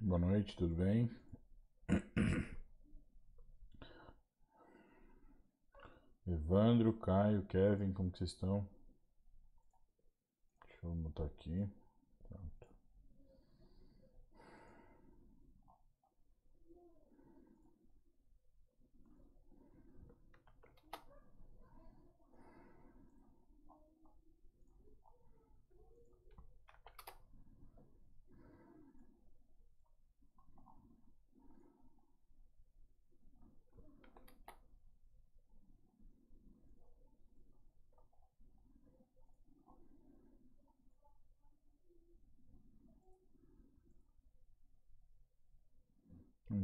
Boa noite, tudo bem? Evandro, Caio, Kevin, como que vocês estão? Deixa eu botar aqui.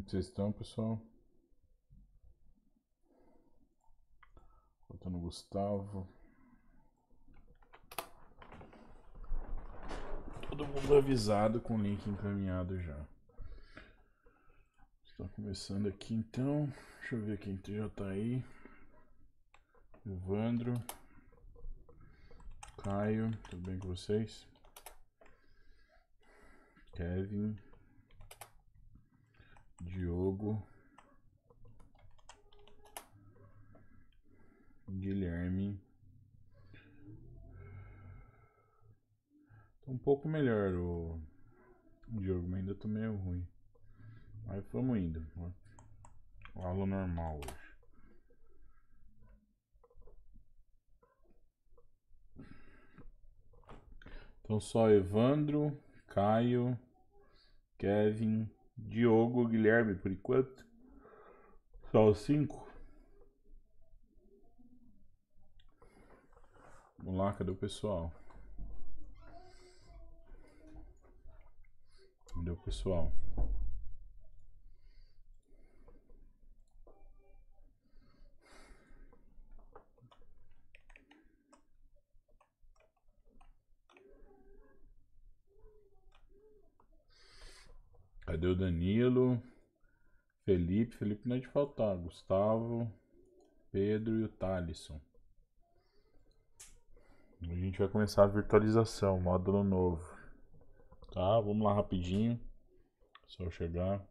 que vocês estão, pessoal? Faltando o Gustavo. Todo mundo avisado com o link encaminhado já. Está começando aqui então. Deixa eu ver quem já está aí. Evandro. Caio, tudo bem com vocês? Kevin. Diogo, Guilherme. Tô um pouco melhor o, Diogo, mas ainda tô meio ruim. Mas vamos indo. Né? Aula normal hoje. Então só Evandro, Caio, Kevin, Diogo Guilherme, por enquanto. Só os cinco. Vamos lá, cadê o pessoal? Cadê o pessoal? Cadê o Danilo? Felipe, Felipe não é de faltar. Gustavo, Pedro e o Thalisson. A gente vai começar a virtualização, módulo novo. Tá, vamos lá rapidinho. Só chegar.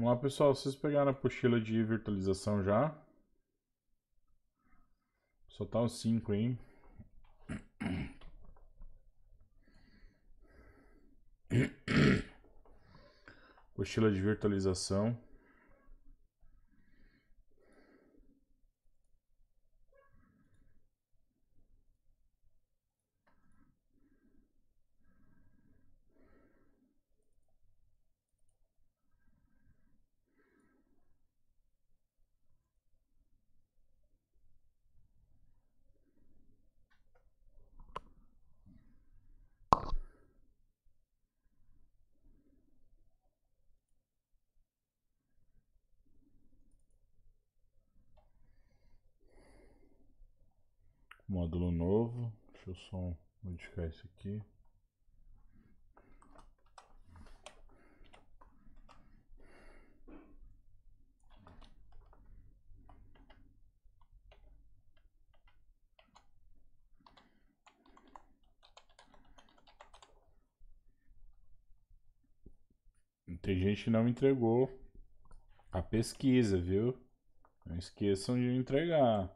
Vamos lá, pessoal. Vocês pegaram a pochila de virtualização já? Só tá os 5 aí. Pochila de virtualização. som, modificar isso aqui. Tem gente que não entregou a pesquisa, viu? Não esqueçam de entregar.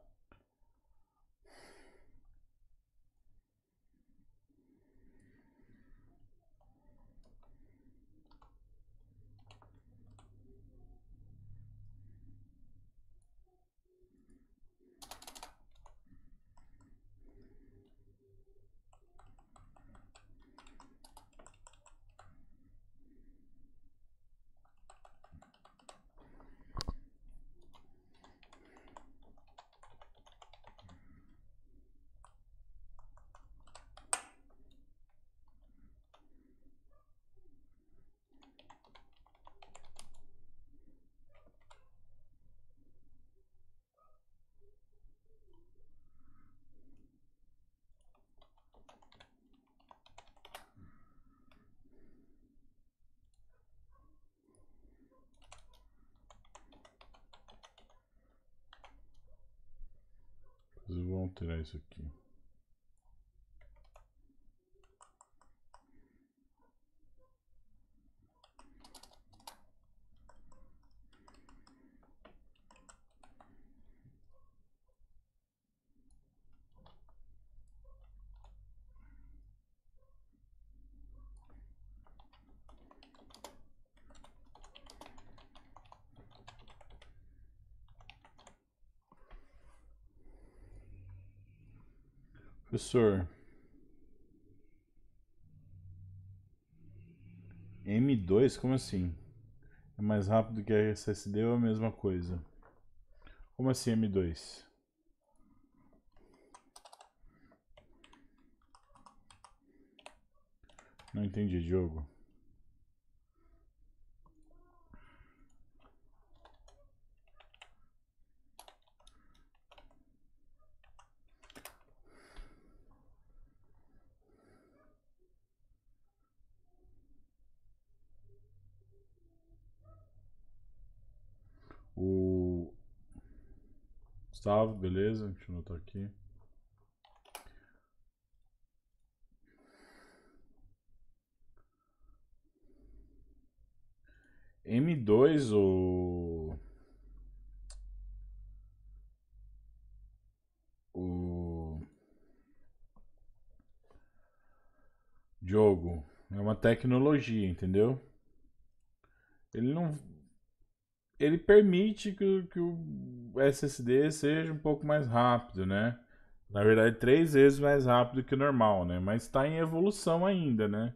tirar isso aqui. Professor. M2? Como assim? É mais rápido que SSD ou é a mesma coisa? Como assim M2? Não entendi, Diogo. Gustavo, beleza? Deixa eu anotar aqui. M2, o. O. Diogo. É uma tecnologia, entendeu? Ele não ele permite que, que o SSD seja um pouco mais rápido, né? Na verdade, três vezes mais rápido que o normal, né? Mas está em evolução ainda, né?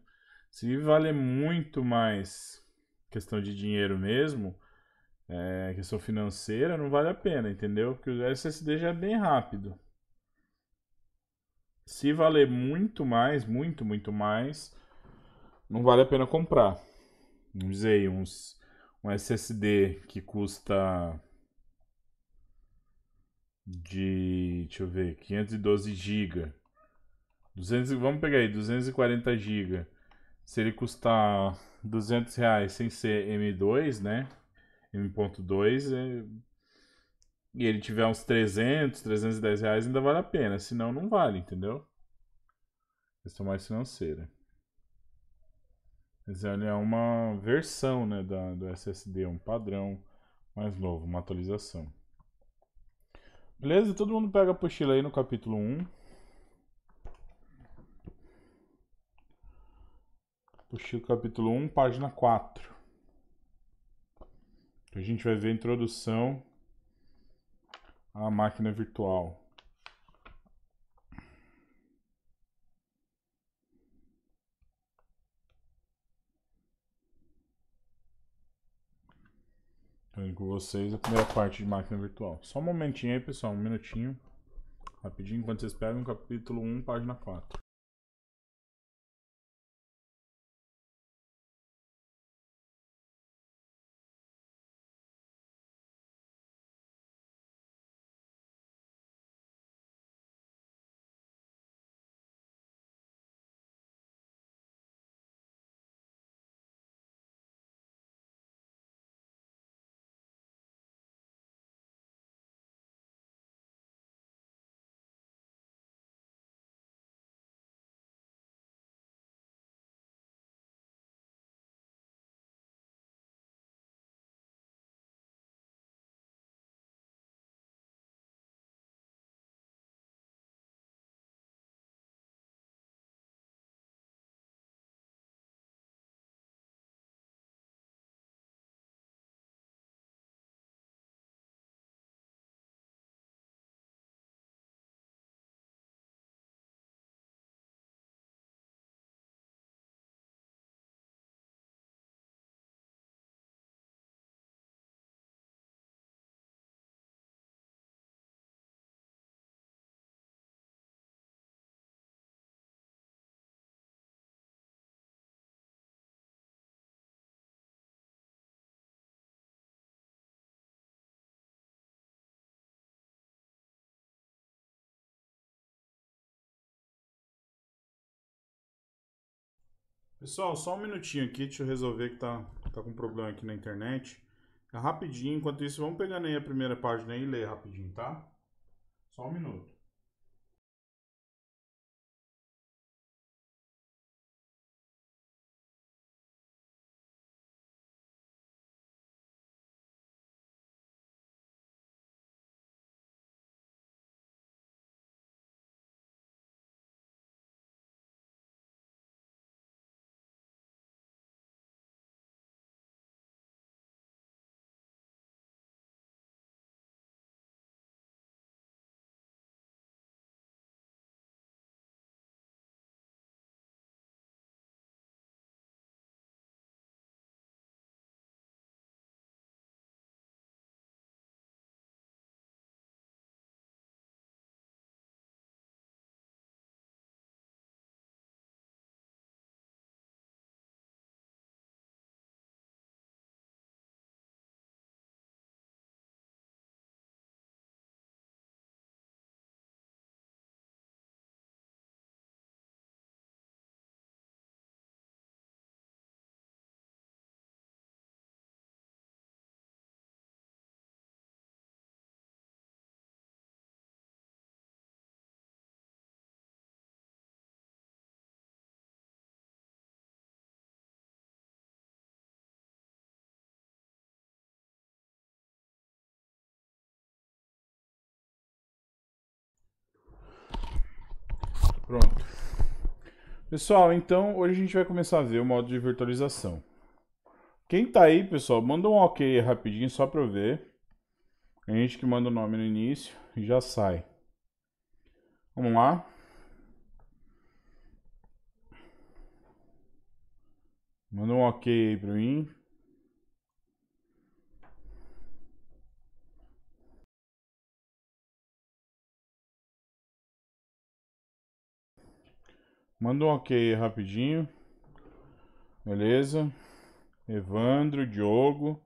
Se valer muito mais questão de dinheiro mesmo, é, questão financeira, não vale a pena, entendeu? Porque o SSD já é bem rápido. Se valer muito mais, muito, muito mais, não vale a pena comprar. Vamos dizer, uns um SSD que custa de, deixa eu ver, 512 GB. 200, vamos pegar aí, 240 GB. Se ele custar 200 reais sem ser M2, né? M.2, é... e ele tiver uns 300, 310 reais, ainda vale a pena. Senão, não vale, entendeu? Questão mais financeira. Mas ele é uma versão né, da, do SSD, um padrão mais novo, uma atualização. Beleza? Todo mundo pega a apostila aí no capítulo 1. Apostila capítulo 1, página 4. A gente vai ver a introdução à máquina virtual. com vocês a primeira parte de máquina virtual. Só um momentinho aí, pessoal, um minutinho. Rapidinho, enquanto vocês pegam, capítulo 1, página 4. Pessoal, só um minutinho aqui, deixa eu resolver que tá, tá com um problema aqui na internet. É rapidinho, enquanto isso, vamos pegar aí a primeira página e ler rapidinho, tá? Só um minuto. Pronto. Pessoal, então hoje a gente vai começar a ver o modo de virtualização. Quem tá aí, pessoal, manda um ok rapidinho só para eu ver. A gente que manda o nome no início e já sai. Vamos lá. Manda um ok aí pra mim. Manda um ok rapidinho. Beleza? Evandro, Diogo.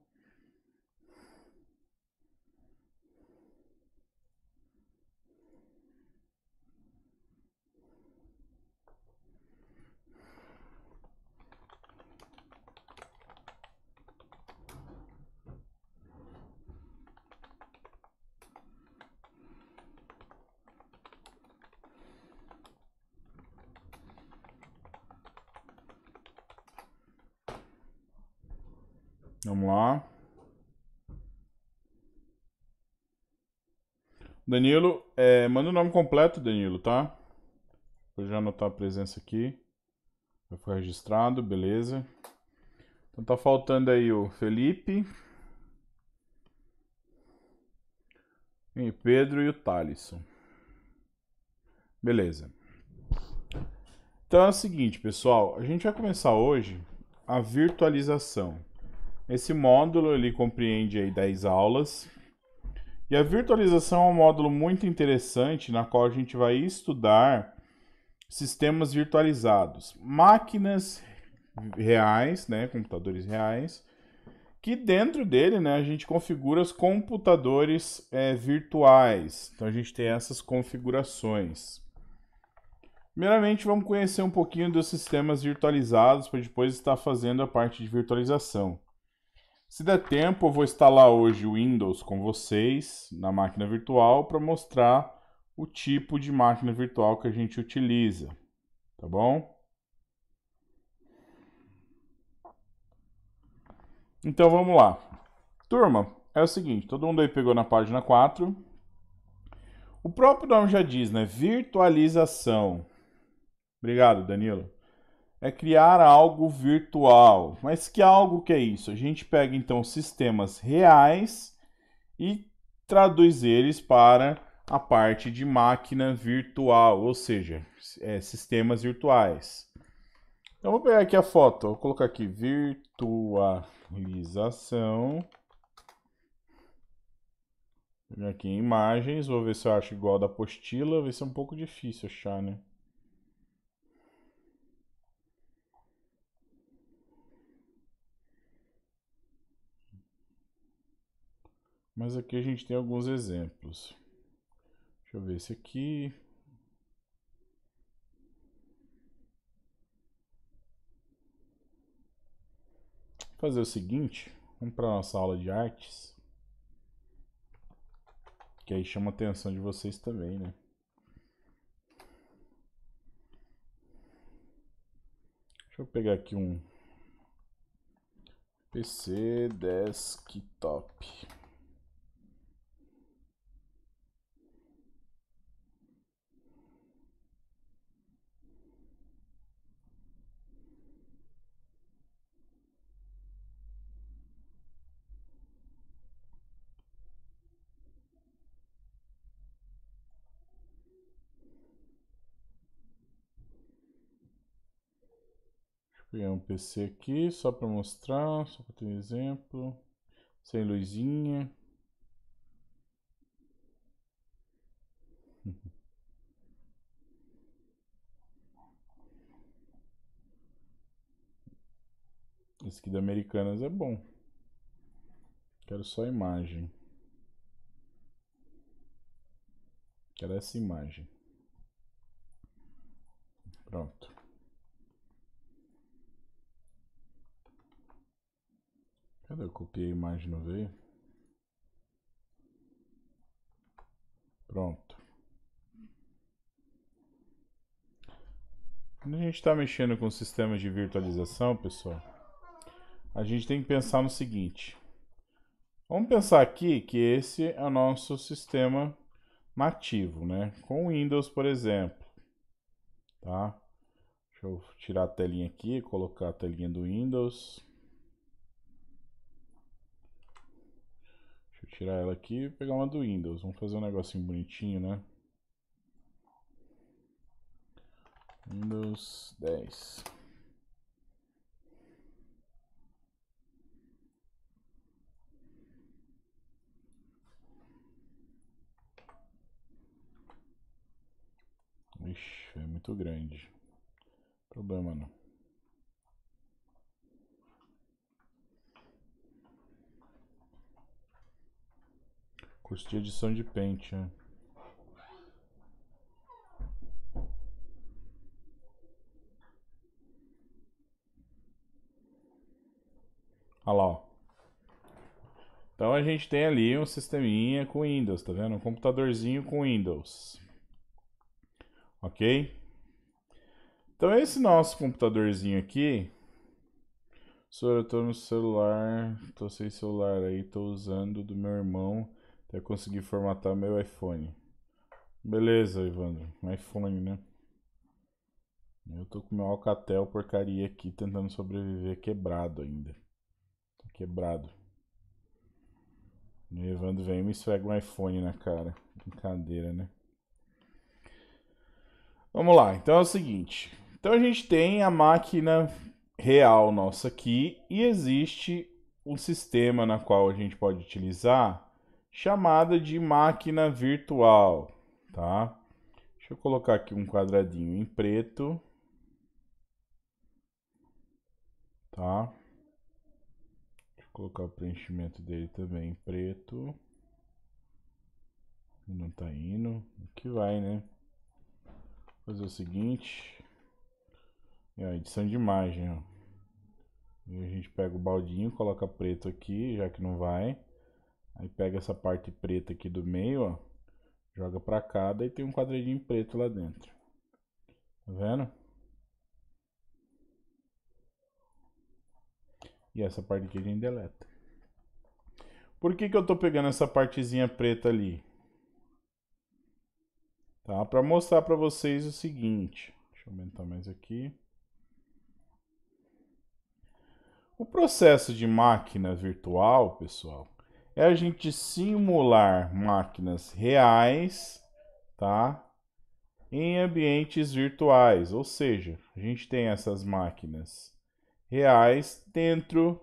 Danilo, é, manda o nome completo, Danilo, tá? Vou já anotar a presença aqui. Vai ficar registrado, beleza. Então tá faltando aí o Felipe. E Pedro e o Thalisson. Beleza. Então é o seguinte, pessoal. A gente vai começar hoje a virtualização. Esse módulo ele compreende aí 10 aulas e a virtualização é um módulo muito interessante na qual a gente vai estudar sistemas virtualizados, máquinas reais, né, computadores reais, que dentro dele né, a gente configura os computadores é, virtuais. Então a gente tem essas configurações. Primeiramente, vamos conhecer um pouquinho dos sistemas virtualizados para depois estar fazendo a parte de virtualização. Se der tempo, eu vou instalar hoje o Windows com vocês na máquina virtual para mostrar o tipo de máquina virtual que a gente utiliza, tá bom? Então vamos lá. Turma, é o seguinte, todo mundo aí pegou na página 4. O próprio nome já diz, né? Virtualização. Obrigado, Danilo é criar algo virtual. Mas que algo que é isso? A gente pega então sistemas reais e traduz eles para a parte de máquina virtual, ou seja, é, sistemas virtuais. Então vou pegar aqui a foto, vou colocar aqui virtualização. Vou pegar aqui em imagens, vou ver se eu acho igual da apostila, vai ser é um pouco difícil achar, né? Mas aqui a gente tem alguns exemplos. Deixa eu ver esse aqui. Vou fazer o seguinte, vamos para nossa aula de artes. Que aí chama a atenção de vocês também, né? Deixa eu pegar aqui um PC desktop. Criar um PC aqui só para mostrar, só para ter um exemplo. Sem luzinha. Esse aqui da Americanas é bom. Quero só a imagem. Quero essa imagem. Pronto. Cadê? Eu copiei a imagem, não veio? Pronto. Quando a gente está mexendo com sistemas de virtualização, pessoal, a gente tem que pensar no seguinte. Vamos pensar aqui que esse é o nosso sistema nativo, né? Com o Windows, por exemplo, tá? Deixa eu tirar a telinha aqui, colocar a telinha do Windows. tirar ela aqui e pegar uma do Windows. Vamos fazer um negocinho bonitinho, né? Windows 10. Ixi, é muito grande. Problema não. Curso de edição de Paint, né? Olha lá, ó. Então a gente tem ali um sisteminha com Windows, tá vendo? Um computadorzinho com Windows. Ok? Então esse nosso computadorzinho aqui... Senhor, eu tô no celular, tô sem celular aí, tô usando do meu irmão até conseguir formatar meu iPhone. Beleza, Ivandro. iPhone, né? Eu tô com meu Alcatel porcaria aqui tentando sobreviver quebrado ainda. Tô quebrado. E Evandro vem e me esfrega um iPhone na cara. Brincadeira, né? Vamos lá, então é o seguinte. Então a gente tem a máquina real nossa aqui e existe um sistema na qual a gente pode utilizar chamada de máquina virtual, tá? Deixa eu colocar aqui um quadradinho em preto, tá? Deixa eu colocar o preenchimento dele também em preto. Não tá indo, que vai, né? Vou fazer o seguinte, é a edição de imagem, ó. E a gente pega o baldinho, coloca preto aqui, já que não vai. Aí pega essa parte preta aqui do meio, ó. Joga pra cá, daí tem um quadradinho preto lá dentro. Tá vendo? E essa parte aqui a gente deleta. Por que que eu tô pegando essa partezinha preta ali? Tá? Pra mostrar pra vocês o seguinte. Deixa eu aumentar mais aqui. O processo de máquina virtual, pessoal, é a gente simular máquinas reais, tá? Em ambientes virtuais, ou seja, a gente tem essas máquinas reais dentro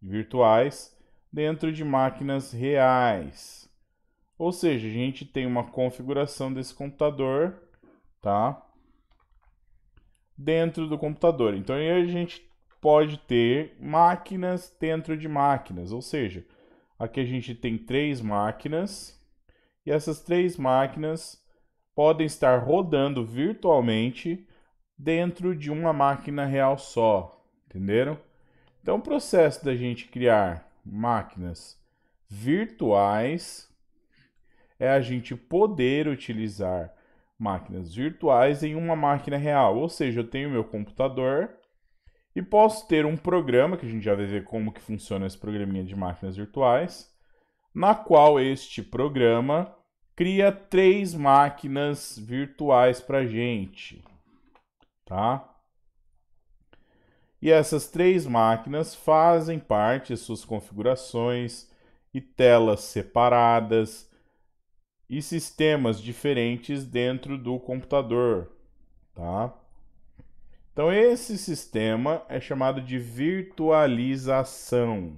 virtuais dentro de máquinas reais. Ou seja, a gente tem uma configuração desse computador, tá? Dentro do computador. Então a gente pode ter máquinas dentro de máquinas, ou seja, Aqui a gente tem três máquinas e essas três máquinas podem estar rodando virtualmente dentro de uma máquina real só, entenderam? Então o processo da gente criar máquinas virtuais é a gente poder utilizar máquinas virtuais em uma máquina real, ou seja, eu tenho meu computador e posso ter um programa, que a gente já vai ver como que funciona esse programinha de máquinas virtuais, na qual este programa cria três máquinas virtuais para gente, tá? E essas três máquinas fazem parte de suas configurações e telas separadas e sistemas diferentes dentro do computador, tá? Então, esse sistema é chamado de virtualização,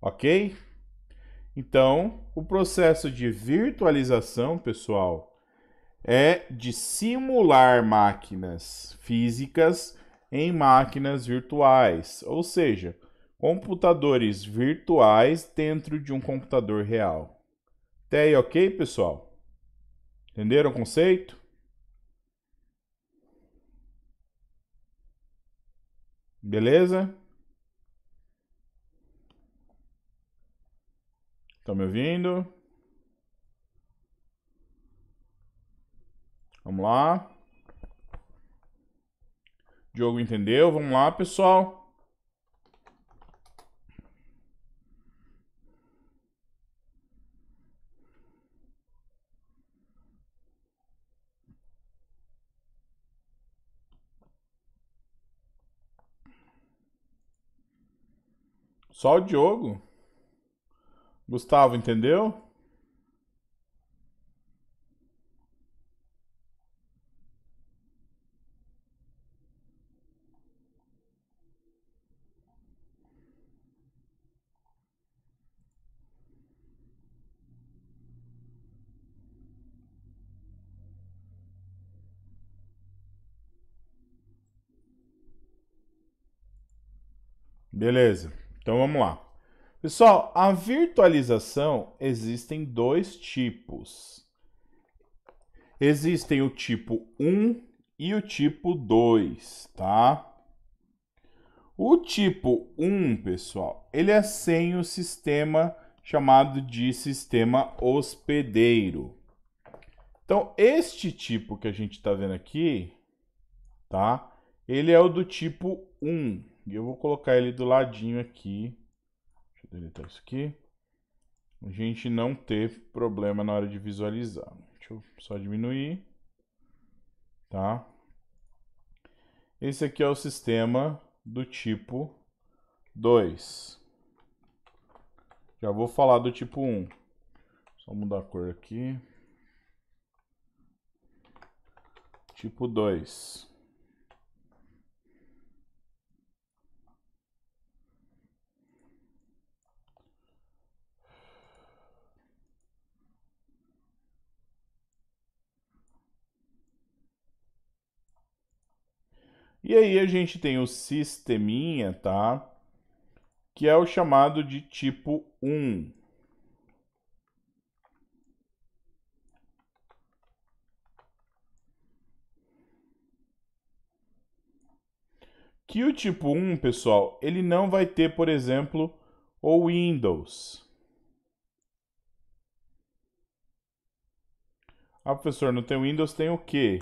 ok? Então, o processo de virtualização, pessoal, é de simular máquinas físicas em máquinas virtuais, ou seja, computadores virtuais dentro de um computador real. Até aí, ok, pessoal? Entenderam o conceito? Beleza? Estão tá me ouvindo? Vamos lá. Diogo entendeu? Vamos lá, pessoal. Só o Diogo. Gustavo, entendeu? Beleza. Então vamos lá. Pessoal, a virtualização existem dois tipos. Existem o tipo 1 e o tipo 2, tá? O tipo 1, pessoal, ele é sem o sistema chamado de sistema hospedeiro. Então, este tipo que a gente está vendo aqui, tá? Ele é o do tipo 1. E eu vou colocar ele do ladinho aqui. Deixa eu deletar isso aqui. A gente não ter problema na hora de visualizar. Deixa eu só diminuir. Tá? Esse aqui é o sistema do tipo 2. Já vou falar do tipo 1. Só mudar a cor aqui. Tipo 2. E aí a gente tem o sisteminha, tá? Que é o chamado de tipo 1. Que o tipo 1, pessoal, ele não vai ter, por exemplo, o Windows. Ah, professor, não tem Windows, tem o quê?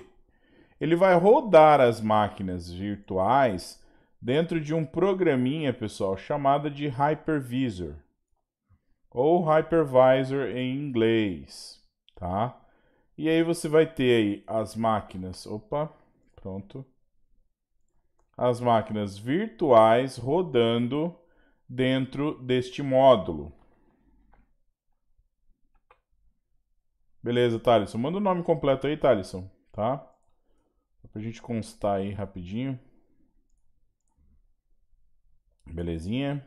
ele vai rodar as máquinas virtuais dentro de um programinha, pessoal, chamado de hypervisor ou hypervisor em inglês, tá? E aí você vai ter aí as máquinas, opa, pronto. As máquinas virtuais rodando dentro deste módulo. Beleza, Thalisson. Manda o nome completo aí, Thalisson, tá? Para a gente constar aí rapidinho. Belezinha.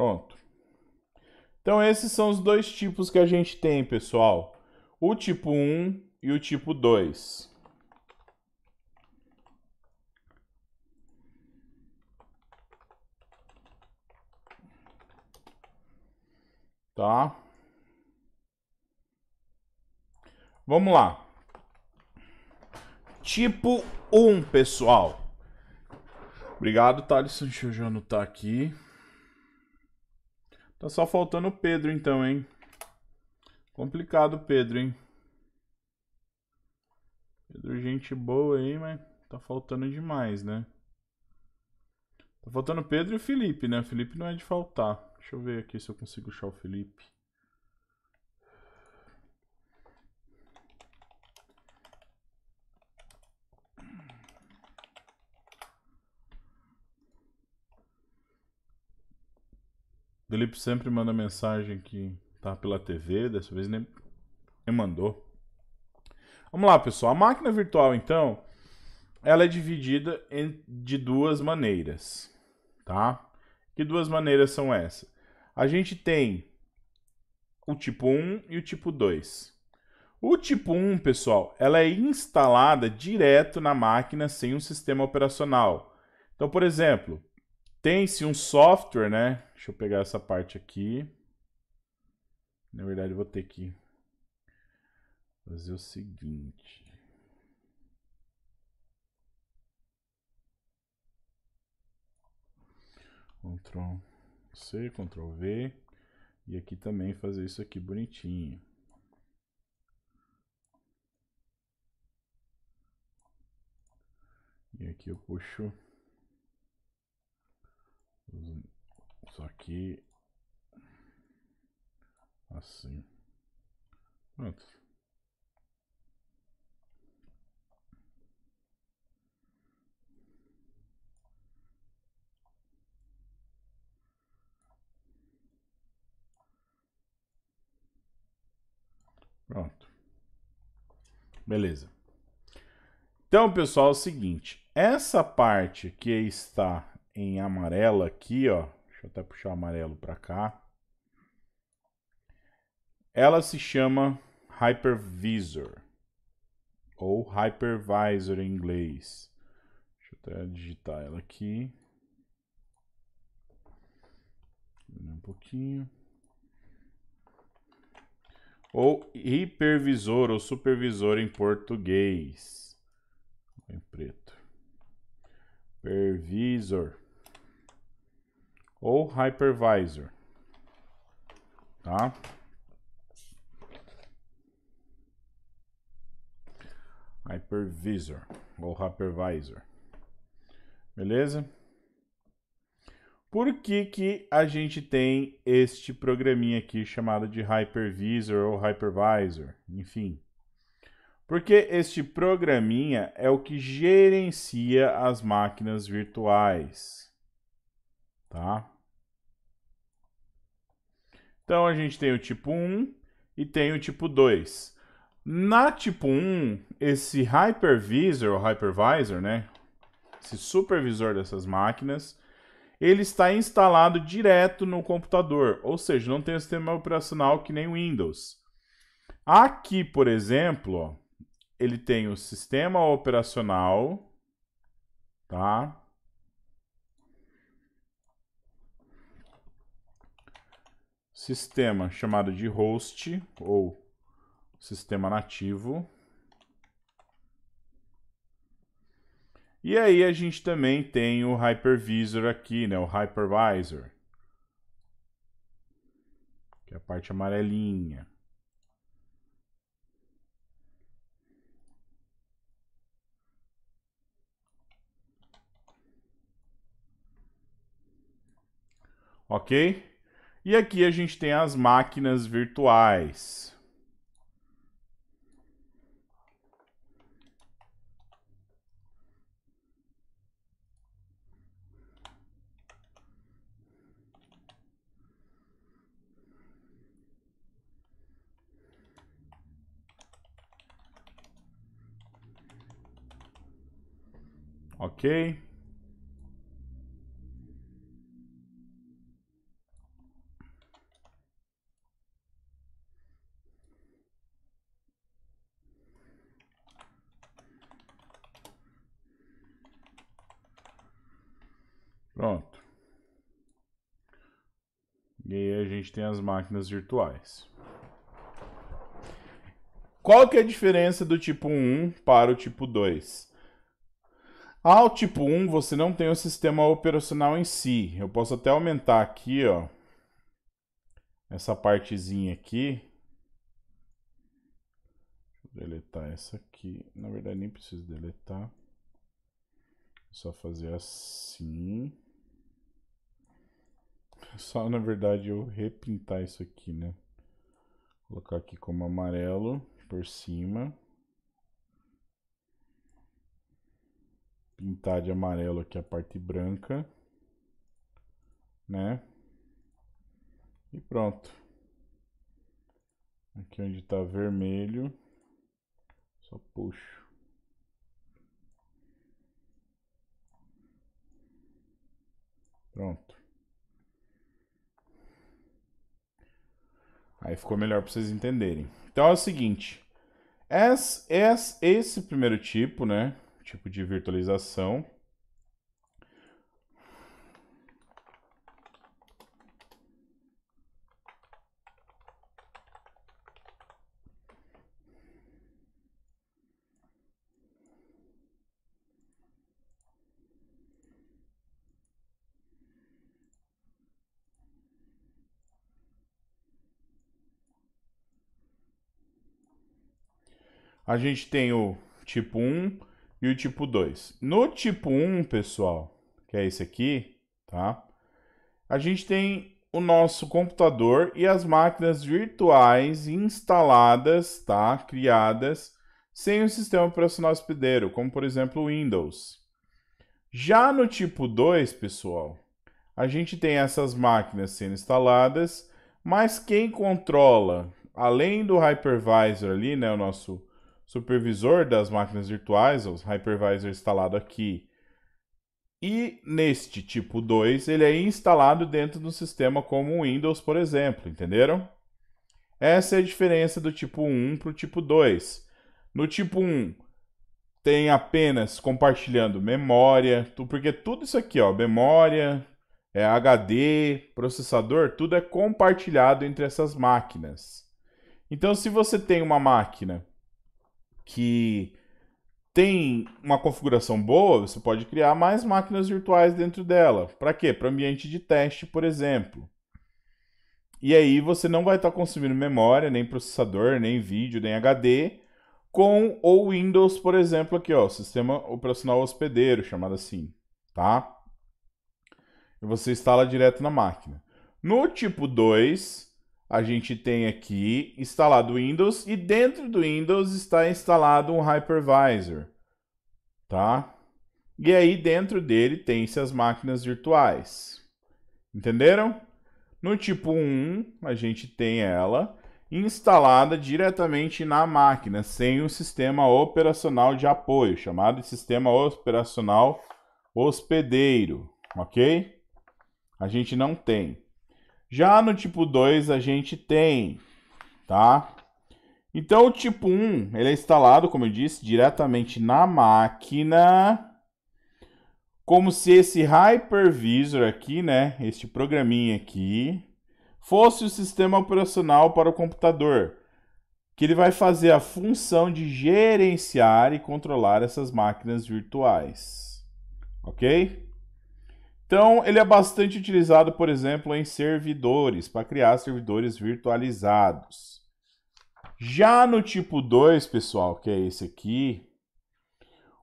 Pronto. Então esses são os dois tipos que a gente tem, pessoal. O tipo 1 e o tipo 2. Tá? Vamos lá. Tipo 1, pessoal. Obrigado, Thales. Deixa eu já anotar aqui. Tá só faltando o Pedro então, hein? Complicado o Pedro, hein? Pedro, gente boa aí, mas tá faltando demais, né? Tá faltando o Pedro e o Felipe, né? O Felipe não é de faltar. Deixa eu ver aqui se eu consigo achar o Felipe. Felipe sempre manda mensagem que tá pela TV, dessa vez nem, nem mandou. Vamos lá, pessoal. A máquina virtual, então, ela é dividida em, de duas maneiras, tá? Que duas maneiras são essas? A gente tem o tipo 1 e o tipo 2. O tipo 1, pessoal, ela é instalada direto na máquina sem um sistema operacional. Então, por exemplo, tem-se um software, né? Deixa eu pegar essa parte aqui. Na verdade, eu vou ter que fazer o seguinte. Ctrl C, Ctrl V. E aqui também fazer isso aqui bonitinho. E aqui eu puxo isso aqui. Assim. Pronto. Pronto. Beleza. Então, pessoal, é o seguinte. Essa parte que está em amarelo aqui, ó. Deixa eu até puxar o amarelo para cá. Ela se chama Hypervisor ou Hypervisor em inglês. Deixa eu até digitar ela aqui. Um pouquinho. Ou hipervisor ou supervisor em português. Em preto. Supervisor ou hypervisor, tá? Hypervisor ou hypervisor, beleza? Por que, que a gente tem este programinha aqui chamado de hypervisor ou hypervisor? Enfim, porque este programinha é o que gerencia as máquinas virtuais, tá? Então a gente tem o tipo 1 e tem o tipo 2. Na tipo 1, esse hypervisor, ou hypervisor, né? Esse supervisor dessas máquinas, ele está instalado direto no computador, ou seja, não tem sistema operacional que nem o Windows. Aqui, por exemplo, ó, ele tem o sistema operacional, tá? Sistema chamado de host ou sistema nativo. E aí a gente também tem o hypervisor aqui, né, o hypervisor. Que é a parte amarelinha. ok? E aqui a gente tem as máquinas virtuais. ok? Pronto. E aí a gente tem as máquinas virtuais. Qual que é a diferença do tipo 1 para o tipo 2? Ao tipo 1 você não tem o sistema operacional em si. Eu posso até aumentar aqui, ó. Essa partezinha aqui. Deixa eu deletar essa aqui. Na verdade nem preciso deletar. É só fazer assim só na verdade eu repintar isso aqui, né? colocar aqui como amarelo por cima. Pintar de amarelo aqui a parte branca, né? E pronto. Aqui onde tá vermelho, só puxo. Pronto. Aí ficou melhor para vocês entenderem. Então é o seguinte, esse, esse primeiro tipo, né, tipo de virtualização, a gente tem o tipo 1 e o tipo 2. No tipo 1, pessoal, que é esse aqui, tá? A gente tem o nosso computador e as máquinas virtuais instaladas, tá? Criadas sem o sistema operacional hospedeiro, como por exemplo o Windows. Já no tipo 2, pessoal, a gente tem essas máquinas sendo instaladas, mas quem controla, além do hypervisor ali, né, o nosso supervisor das máquinas virtuais, os hypervisor instalado aqui. E neste tipo 2, ele é instalado dentro do sistema como o Windows, por exemplo, entenderam? Essa é a diferença do tipo 1 para o tipo 2. No tipo 1, tem apenas compartilhando memória, porque tudo isso aqui, ó, memória, é HD, processador, tudo é compartilhado entre essas máquinas. Então, se você tem uma máquina que tem uma configuração boa, você pode criar mais máquinas virtuais dentro dela. Para quê? Para ambiente de teste, por exemplo. E aí você não vai estar tá consumindo memória, nem processador, nem vídeo, nem HD, com o Windows, por exemplo, aqui, ó, sistema operacional hospedeiro, chamado assim, tá? E você instala direto na máquina. No tipo 2, a gente tem aqui instalado Windows e dentro do Windows está instalado um hypervisor, tá? E aí dentro dele tem-se as máquinas virtuais. Entenderam? No tipo 1, a gente tem ela instalada diretamente na máquina, sem o um sistema operacional de apoio, chamado de sistema operacional hospedeiro, ok? A gente não tem. Já no tipo 2 a gente tem, tá? Então o tipo 1, ele é instalado, como eu disse, diretamente na máquina, como se esse hypervisor aqui, né, este programinha aqui, fosse o sistema operacional para o computador, que ele vai fazer a função de gerenciar e controlar essas máquinas virtuais. OK? Então, ele é bastante utilizado, por exemplo, em servidores, para criar servidores virtualizados. Já no tipo 2, pessoal, que é esse aqui,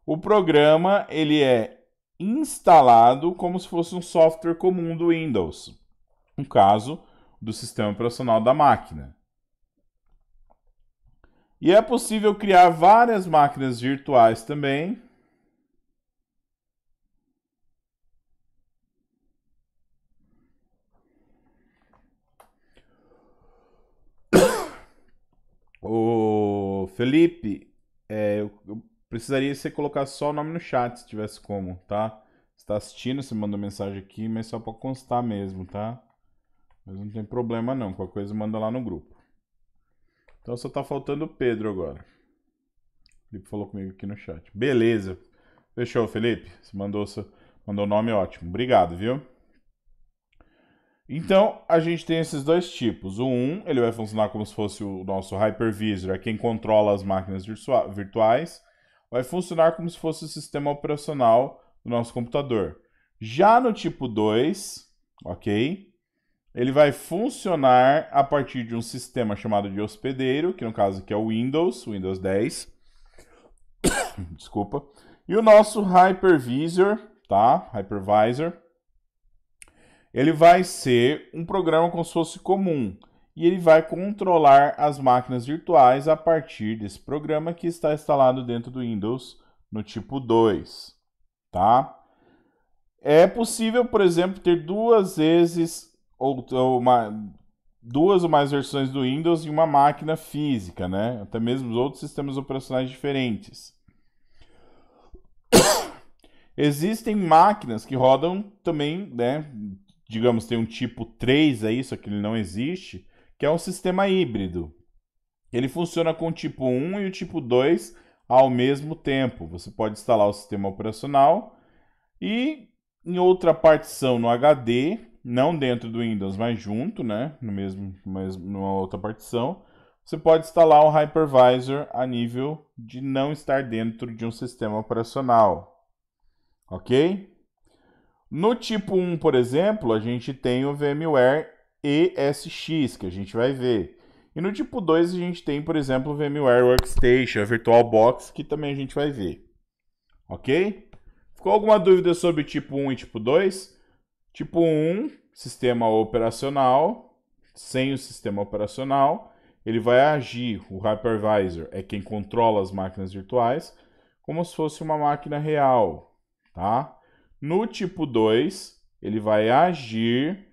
o programa ele é instalado como se fosse um software comum do Windows, no caso do sistema operacional da máquina. E é possível criar várias máquinas virtuais também, Felipe, é, eu precisaria você colocar só o nome no chat, se tivesse como, tá? Você tá assistindo, você mandou mensagem aqui, mas só pra constar mesmo, tá? Mas não tem problema não, qualquer coisa manda lá no grupo. Então só tá faltando o Pedro agora. O Felipe falou comigo aqui no chat. Beleza. Fechou, Felipe. Você mandou, mandou o nome ótimo. Obrigado, viu? Então, a gente tem esses dois tipos. O 1, ele vai funcionar como se fosse o nosso hypervisor, é quem controla as máquinas virtuais. Vai funcionar como se fosse o sistema operacional do nosso computador. Já no tipo 2, ok? Ele vai funcionar a partir de um sistema chamado de hospedeiro, que no caso aqui é o Windows, Windows 10. Desculpa. E o nosso hypervisor, tá? Hypervisor ele vai ser um programa como se fosse comum e ele vai controlar as máquinas virtuais a partir desse programa que está instalado dentro do Windows no tipo 2, tá? É possível, por exemplo, ter duas vezes ou, ou uma, duas ou mais versões do Windows em uma máquina física, né? Até mesmo outros sistemas operacionais diferentes. Existem máquinas que rodam também, né, digamos, tem um tipo 3 é isso que ele não existe, que é um sistema híbrido. Ele funciona com o tipo 1 e o tipo 2 ao mesmo tempo. Você pode instalar o sistema operacional e em outra partição no HD, não dentro do Windows, mas junto, né, no mesmo, mesmo numa outra partição, você pode instalar um hypervisor a nível de não estar dentro de um sistema operacional. OK? No tipo 1, por exemplo, a gente tem o VMware ESX, que a gente vai ver. E no tipo 2 a gente tem, por exemplo, o VMware Workstation, a VirtualBox, que também a gente vai ver. Ok? Ficou alguma dúvida sobre tipo 1 e tipo 2? Tipo 1, sistema operacional, sem o sistema operacional, ele vai agir, o hypervisor é quem controla as máquinas virtuais, como se fosse uma máquina real, tá? No tipo 2, ele vai agir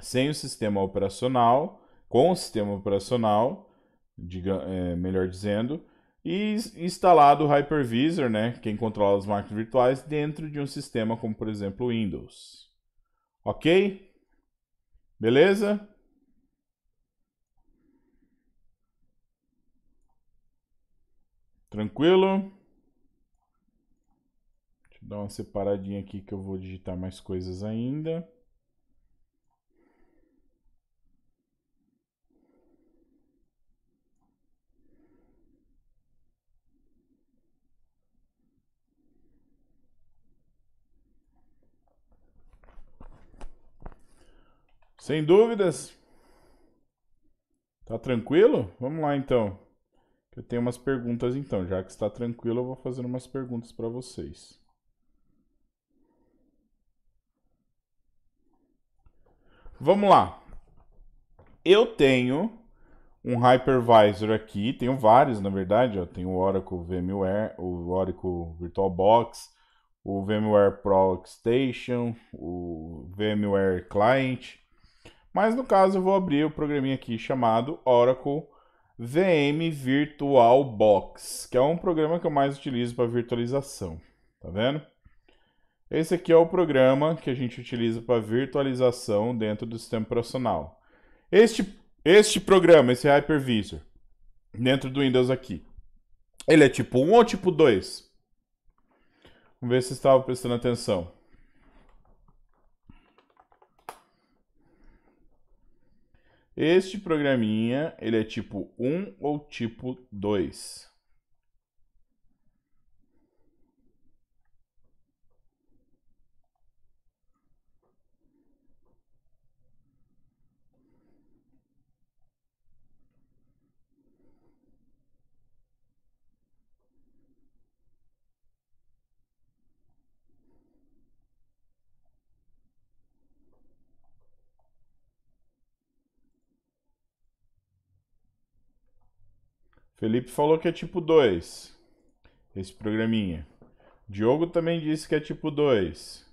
sem o sistema operacional, com o sistema operacional, diga, é, melhor dizendo, e instalado o hypervisor, né, quem é controla as máquinas virtuais, dentro de um sistema como, por exemplo, o Windows. Ok? Beleza? Tranquilo? dar uma separadinha aqui que eu vou digitar mais coisas ainda. Sem dúvidas? Tá tranquilo? Vamos lá então. Eu tenho umas perguntas então, já que está tranquilo, eu vou fazer umas perguntas para vocês. Vamos lá. Eu tenho um hypervisor aqui, tenho vários, na verdade, ó, tenho o Oracle VMware, o Oracle VirtualBox, o VMware Pro Station, o VMware Client. Mas no caso eu vou abrir o programinha aqui chamado Oracle VM VirtualBox, que é um programa que eu mais utilizo para virtualização. Tá vendo? Esse aqui é o programa que a gente utiliza para virtualização dentro do sistema operacional. Este, este programa, esse hypervisor, dentro do Windows aqui, ele é tipo 1 ou tipo 2? Vamos ver se estava prestando atenção. Este programinha, ele é tipo 1 ou tipo 2? Felipe falou que é tipo 2, esse programinha. Diogo também disse que é tipo 2.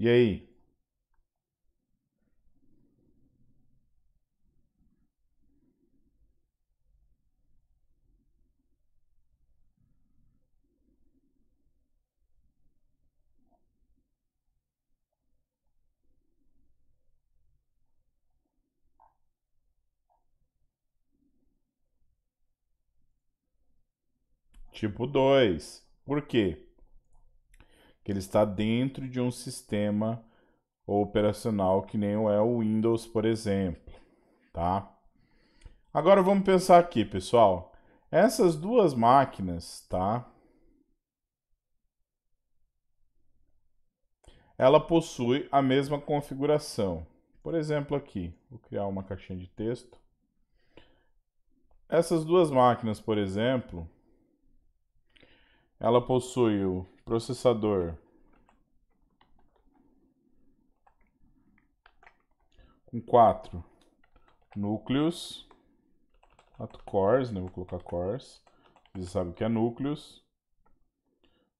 E aí? Tipo dois, Por quê? que ele está dentro de um sistema operacional que nem é o Windows, por exemplo, tá? Agora vamos pensar aqui, pessoal. Essas duas máquinas, tá? Ela possui a mesma configuração. Por exemplo, aqui, vou criar uma caixinha de texto. Essas duas máquinas, por exemplo, ela possui o processador com quatro núcleos, quatro cores, né? Vou colocar cores. Você sabe o que é núcleos.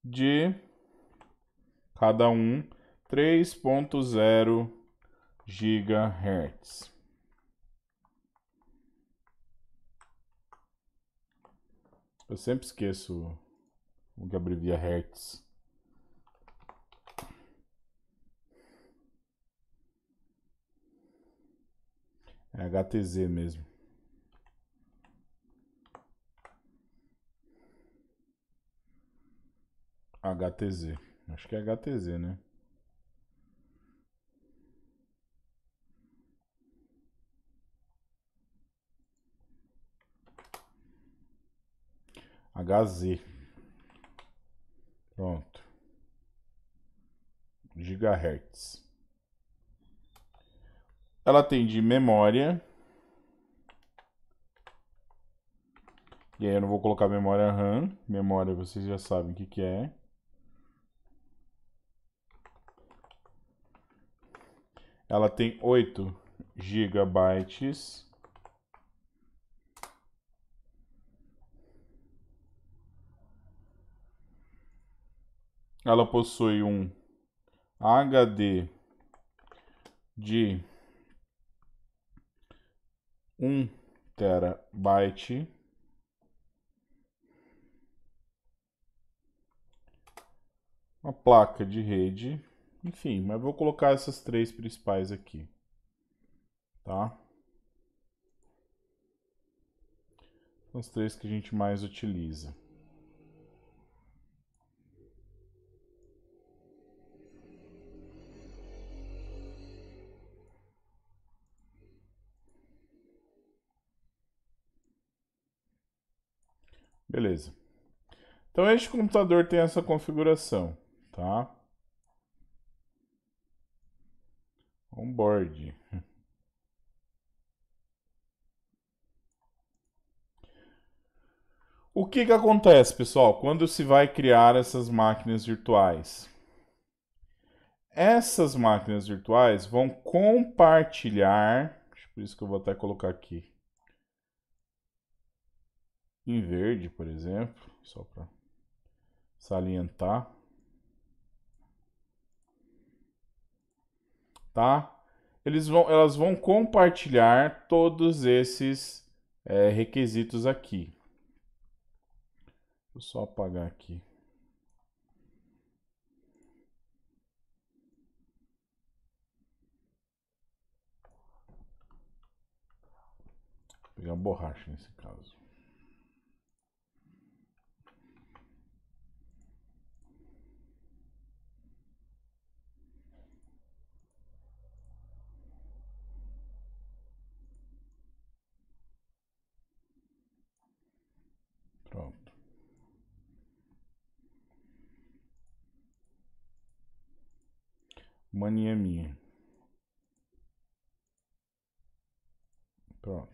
De cada um 3.0 gigahertz. Eu sempre esqueço o que abrevia Hertz. É HTZ mesmo. HTZ. Acho que é HTZ, né? HZ. Pronto. Gigahertz. Ela tem de memória. E aí eu não vou colocar memória RAM. Memória vocês já sabem o que, que é. Ela tem 8 gigabytes Ela possui um HD de 1 terabyte uma placa de rede, enfim, mas vou colocar essas três principais aqui, tá? São as três que a gente mais utiliza. Beleza. Então este computador tem essa configuração, tá? Onboard. O que que acontece, pessoal, quando se vai criar essas máquinas virtuais? Essas máquinas virtuais vão compartilhar, por isso que eu vou até colocar aqui em verde, por exemplo, só para salientar. Tá? Eles vão, elas vão compartilhar todos esses é, requisitos aqui. Vou só apagar aqui. Vou pegar borracha nesse caso. Mania minha. Pronto.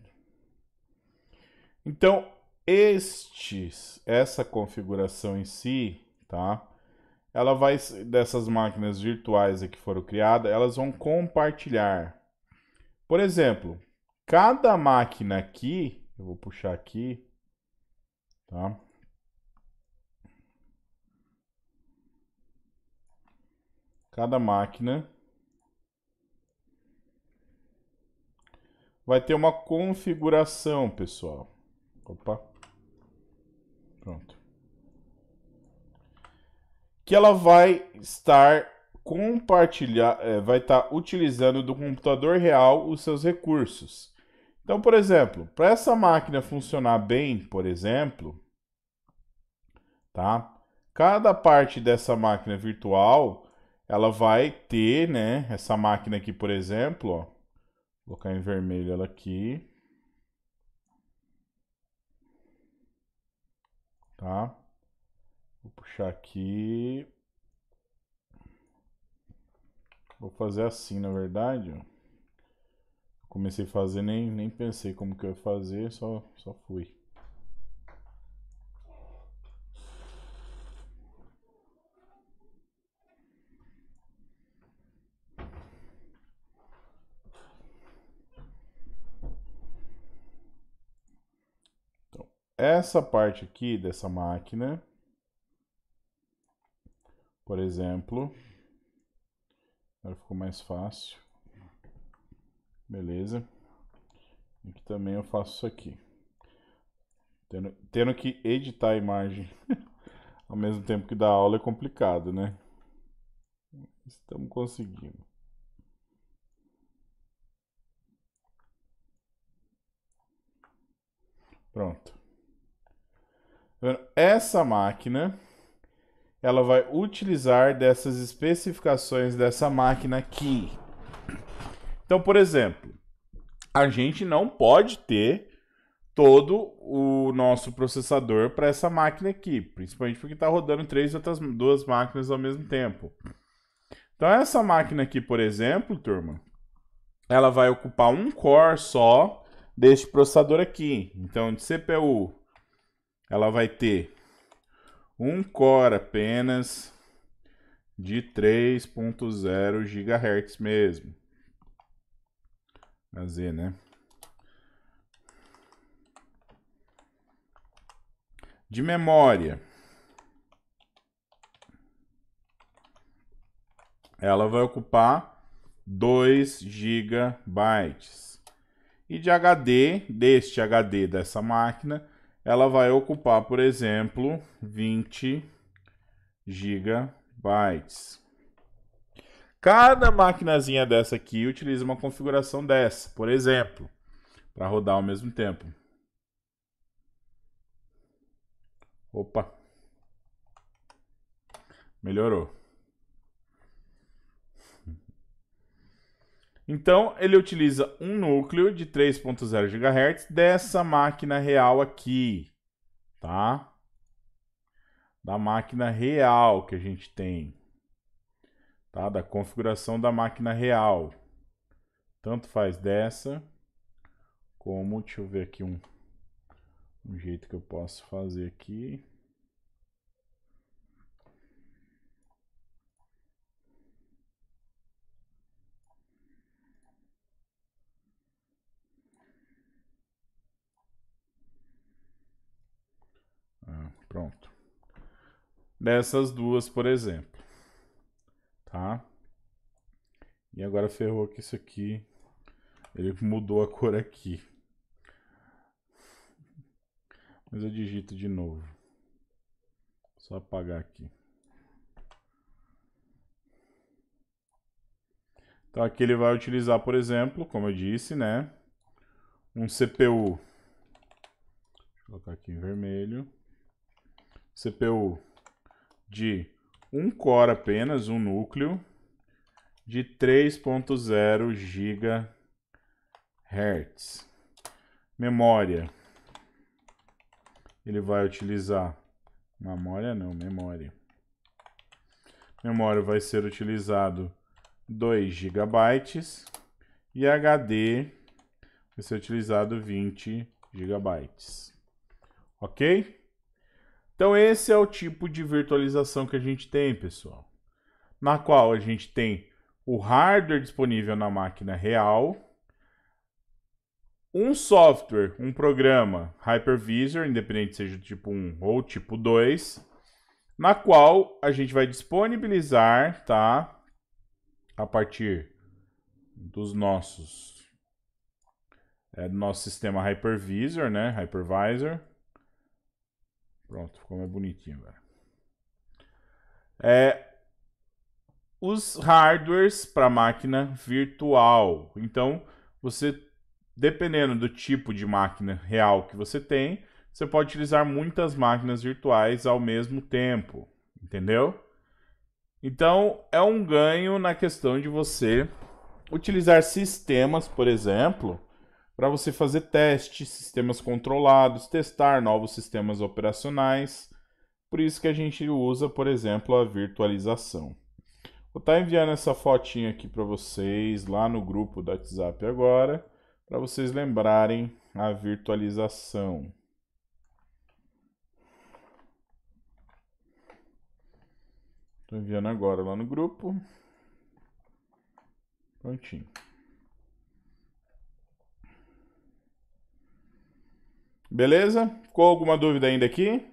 Então, estes, essa configuração em si, tá? Ela vai dessas máquinas virtuais que foram criadas, elas vão compartilhar. Por exemplo, cada máquina aqui, eu vou puxar aqui, tá? Cada máquina vai ter uma configuração, pessoal. Opa. Pronto. Que ela vai estar compartilhar, é, vai estar utilizando do computador real os seus recursos. Então, por exemplo, para essa máquina funcionar bem, por exemplo, tá? Cada parte dessa máquina virtual ela vai ter, né, essa máquina aqui, por exemplo, ó, vou colocar em vermelho ela aqui, tá? Vou puxar aqui, vou fazer assim, na verdade, Comecei a fazer, nem, nem pensei como que eu ia fazer, só, só fui. essa parte aqui dessa máquina, por exemplo, agora ficou mais fácil, beleza? Aqui também eu faço isso aqui, tendo, tendo que editar a imagem ao mesmo tempo que dar aula é complicado, né? Estamos conseguindo. Pronto. Essa máquina, ela vai utilizar dessas especificações dessa máquina aqui. Então, por exemplo, a gente não pode ter todo o nosso processador para essa máquina aqui, principalmente porque está rodando três outras duas máquinas ao mesmo tempo. Então essa máquina aqui, por exemplo, turma, ela vai ocupar um core só deste processador aqui. Então de CPU ela vai ter um core apenas de 3.0 GHz mesmo. A Z, né? De memória. Ela vai ocupar 2 GB. E de HD, deste HD dessa máquina, ela vai ocupar, por exemplo, 20 gigabytes. Cada maquinazinha dessa aqui utiliza uma configuração dessa, por exemplo, para rodar ao mesmo tempo. Opa. Melhorou. Então, ele utiliza um núcleo de 3.0 GHz dessa máquina real aqui, tá? Da máquina real que a gente tem, tá? Da configuração da máquina real. Tanto faz dessa, como, deixa eu ver aqui um, um jeito que eu posso fazer aqui. Pronto. Dessas duas, por exemplo. Tá? E agora ferrou que isso aqui. Ele mudou a cor aqui. Mas eu digito de novo. Só apagar aqui. Então aqui ele vai utilizar, por exemplo, como eu disse, né? Um CPU. Vou colocar aqui em vermelho. CPU de um core apenas, um núcleo, de 3.0 GHz. Memória. Ele vai utilizar memória não, memória. Memória vai ser utilizado 2 GB e HD vai ser utilizado 20 GB. OK? Então esse é o tipo de virtualização que a gente tem, pessoal, na qual a gente tem o hardware disponível na máquina real, um software, um programa hypervisor, independente seja tipo 1 ou tipo 2, na qual a gente vai disponibilizar, tá? A partir dos nossos é, do nosso sistema hypervisor, né? Hypervisor Pronto, ficou mais bonitinho agora. É, os hardwares para máquina virtual. Então, você, dependendo do tipo de máquina real que você tem, você pode utilizar muitas máquinas virtuais ao mesmo tempo, entendeu? Então, é um ganho na questão de você utilizar sistemas, por exemplo, para você fazer testes, sistemas controlados, testar novos sistemas operacionais. Por isso que a gente usa, por exemplo, a virtualização. Vou estar tá enviando essa fotinha aqui para vocês lá no grupo do WhatsApp agora, para vocês lembrarem a virtualização. Estou enviando agora lá no grupo. Prontinho. Beleza? Ficou alguma dúvida ainda aqui?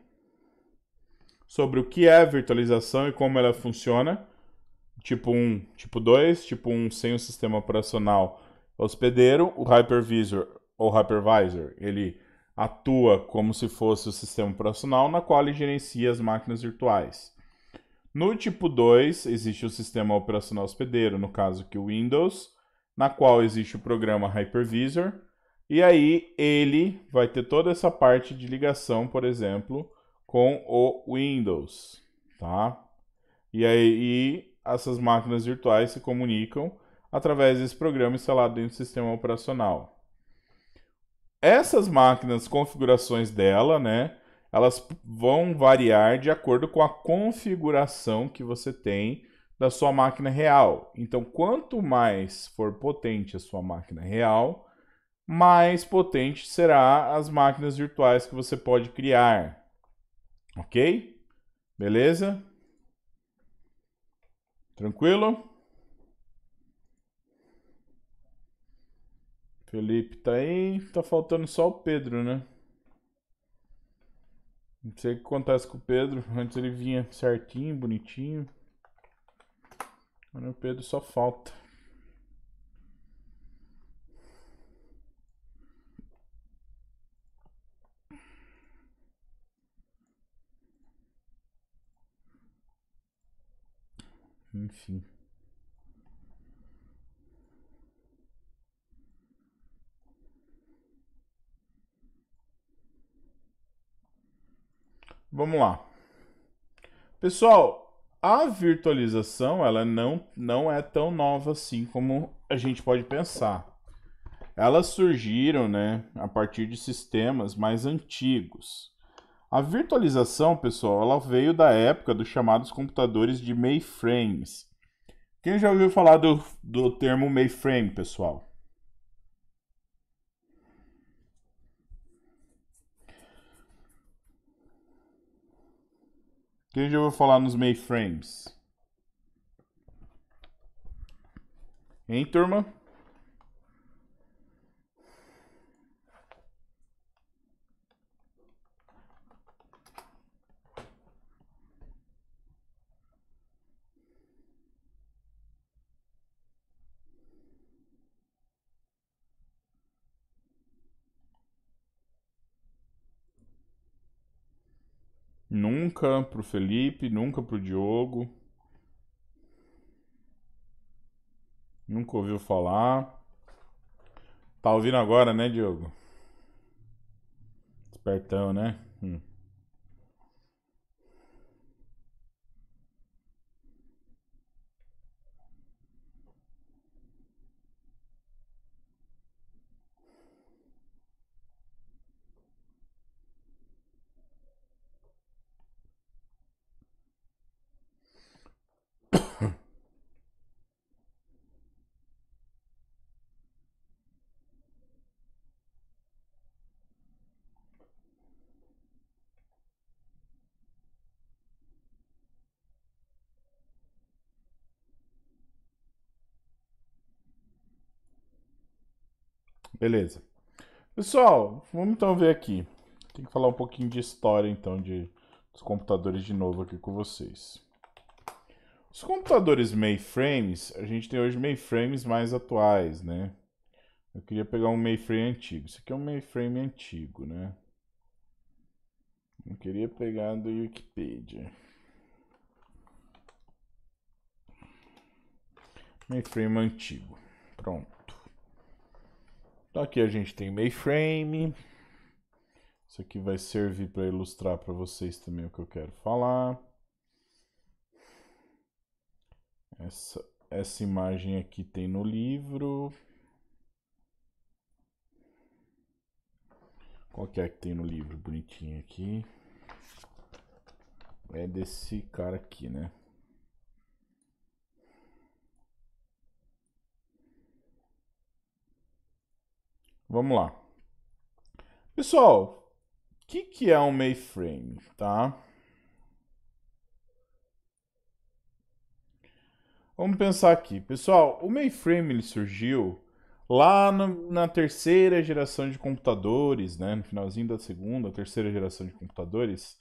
Sobre o que é virtualização e como ela funciona? Tipo 1, tipo 2, tipo 1 sem o sistema operacional hospedeiro, o hypervisor ou hypervisor, ele atua como se fosse o sistema operacional na qual ele gerencia as máquinas virtuais. No tipo 2, existe o sistema operacional hospedeiro, no caso que é o Windows, na qual existe o programa Hypervisor, e aí ele vai ter toda essa parte de ligação, por exemplo, com o Windows, tá? E aí essas máquinas virtuais se comunicam através desse programa instalado dentro do sistema operacional. Essas máquinas, configurações dela, né? Elas vão variar de acordo com a configuração que você tem da sua máquina real. Então, quanto mais for potente a sua máquina real, mais potente será as máquinas virtuais que você pode criar. Ok? Beleza? Tranquilo? Felipe tá aí. Tá faltando só o Pedro, né? Não sei o que acontece com o Pedro. Antes ele vinha certinho, bonitinho. Agora o Pedro só falta. enfim. Vamos lá. Pessoal, a virtualização ela não, não é tão nova assim como a gente pode pensar. Elas surgiram né, a partir de sistemas mais antigos. A virtualização, pessoal, ela veio da época dos chamados computadores de mainframes. Quem já ouviu falar do, do termo mainframe, pessoal? Quem já ouviu falar nos mainframes? Hein, turma? nunca pro Felipe, nunca pro Diogo. Nunca ouviu falar. Tá ouvindo agora, né, Diogo? Espertão, né? Hum. Beleza. Pessoal, vamos então ver aqui. Tem que falar um pouquinho de história, então, de, dos computadores de novo aqui com vocês. Os computadores mainframes, a gente tem hoje mainframes mais atuais, né? Eu queria pegar um mainframe antigo. Isso aqui é um mainframe antigo, né? Eu queria pegar do Wikipedia. Mainframe antigo. Pronto. Então aqui a gente tem mainframe. Isso aqui vai servir para ilustrar para vocês também o que eu quero falar. Essa, essa imagem aqui tem no livro. Qual que é que tem no livro bonitinho aqui? É desse cara aqui, né? Vamos lá. Pessoal, o que, que é um mainframe, tá? Vamos pensar aqui. Pessoal, o mainframe ele surgiu lá no, na terceira geração de computadores, né? No finalzinho da segunda, terceira geração de computadores,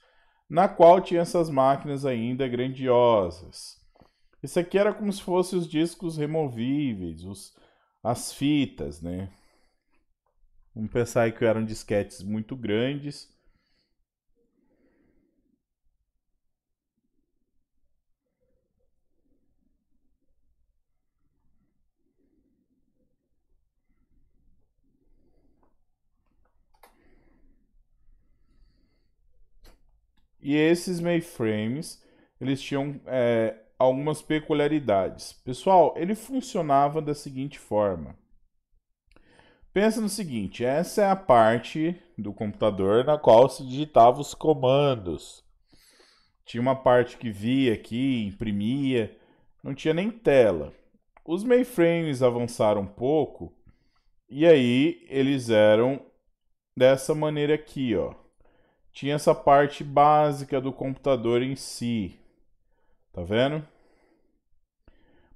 na qual tinha essas máquinas ainda grandiosas. Isso aqui era como se fossem os discos removíveis, os, as fitas, né? Vamos pensar que eram disquetes muito grandes. E esses mainframes, eles tinham é, algumas peculiaridades. Pessoal, ele funcionava da seguinte forma. Pensa no seguinte, essa é a parte do computador na qual se digitava os comandos. Tinha uma parte que via aqui, imprimia, não tinha nem tela. Os mainframes avançaram um pouco e aí eles eram dessa maneira aqui, ó. Tinha essa parte básica do computador em si. Tá vendo?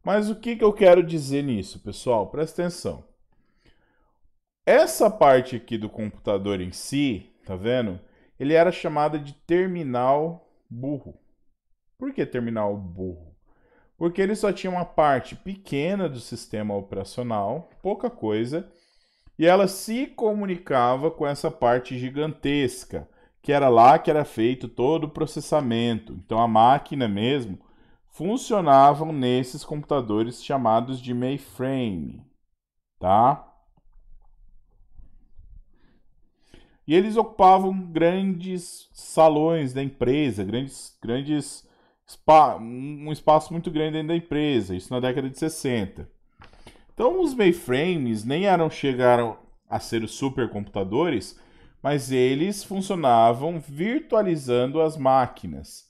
Mas o que, que eu quero dizer nisso, pessoal? Presta atenção. Essa parte aqui do computador em si, tá vendo? Ele era chamada de terminal burro. Por que terminal burro? Porque ele só tinha uma parte pequena do sistema operacional, pouca coisa, e ela se comunicava com essa parte gigantesca, que era lá que era feito todo o processamento. Então a máquina mesmo funcionavam nesses computadores chamados de mainframe, tá? E eles ocupavam grandes salões da empresa, grandes, grandes spa, um espaço muito grande dentro da empresa, isso na década de 60. Então os mainframes nem eram chegaram a ser os supercomputadores, mas eles funcionavam virtualizando as máquinas.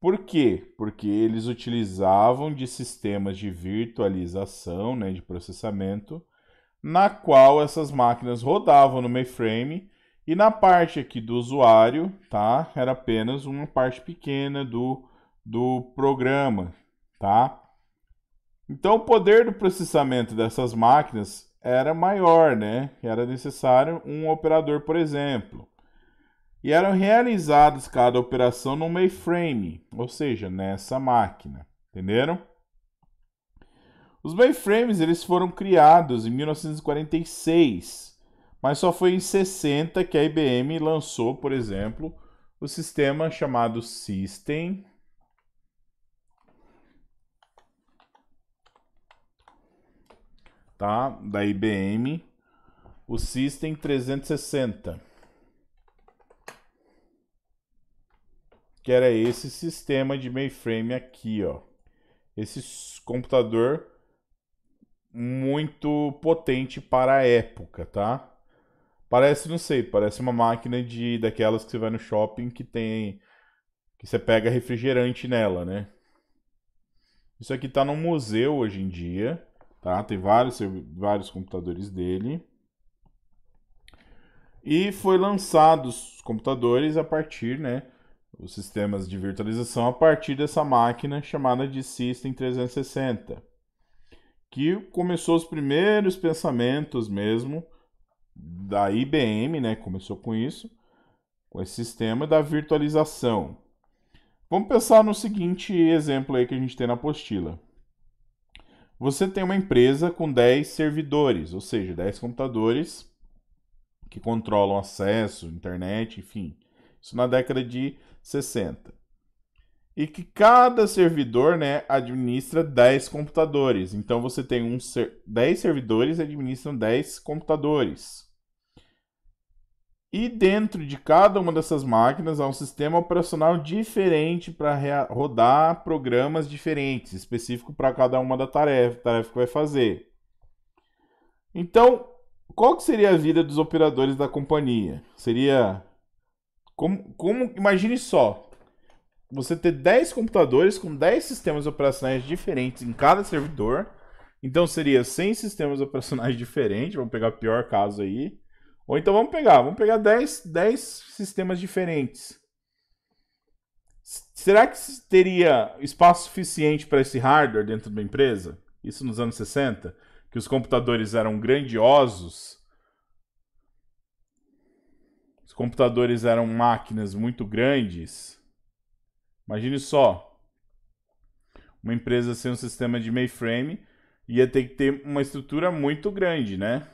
Por quê? Porque eles utilizavam de sistemas de virtualização, né, de processamento, na qual essas máquinas rodavam no mainframe e na parte aqui do usuário, tá? Era apenas uma parte pequena do, do programa, tá? Então o poder do processamento dessas máquinas era maior, né? Era necessário um operador, por exemplo. E eram realizadas cada operação no mainframe, ou seja, nessa máquina. Entenderam? Os mainframes eles foram criados em 1946 mas só foi em 60 que a IBM lançou, por exemplo, o sistema chamado System. Tá? Da IBM, o System 360. Que era esse sistema de mainframe aqui, ó. Esse computador muito potente para a época, tá? Parece, não sei, parece uma máquina de daquelas que você vai no shopping que tem que você pega refrigerante nela, né? Isso aqui tá no museu hoje em dia, tá? Tem vários vários computadores dele. E foi lançados os computadores a partir, né, os sistemas de virtualização a partir dessa máquina chamada de System 360, que começou os primeiros pensamentos mesmo da IBM, né? Começou com isso, com esse sistema da virtualização. Vamos pensar no seguinte exemplo aí que a gente tem na apostila. Você tem uma empresa com 10 servidores, ou seja, 10 computadores que controlam acesso, internet, enfim. Isso na década de 60. E que cada servidor né, administra 10 computadores. Então você tem um ser... 10 servidores e administram 10 computadores. E dentro de cada uma dessas máquinas há um sistema operacional diferente para rodar programas diferentes, específico para cada uma da tarefa, tarefa que vai fazer. Então, qual que seria a vida dos operadores da companhia? Seria como, como imagine só, você ter 10 computadores com 10 sistemas operacionais diferentes em cada servidor. Então seria 100 sistemas operacionais diferentes, vamos pegar o pior caso aí ou então vamos pegar, vamos pegar 10, 10 sistemas diferentes. Será que teria espaço suficiente para esse hardware dentro de uma empresa? Isso nos anos 60, que os computadores eram grandiosos. Os computadores eram máquinas muito grandes. Imagine só. Uma empresa sem um sistema de mainframe ia ter que ter uma estrutura muito grande, né?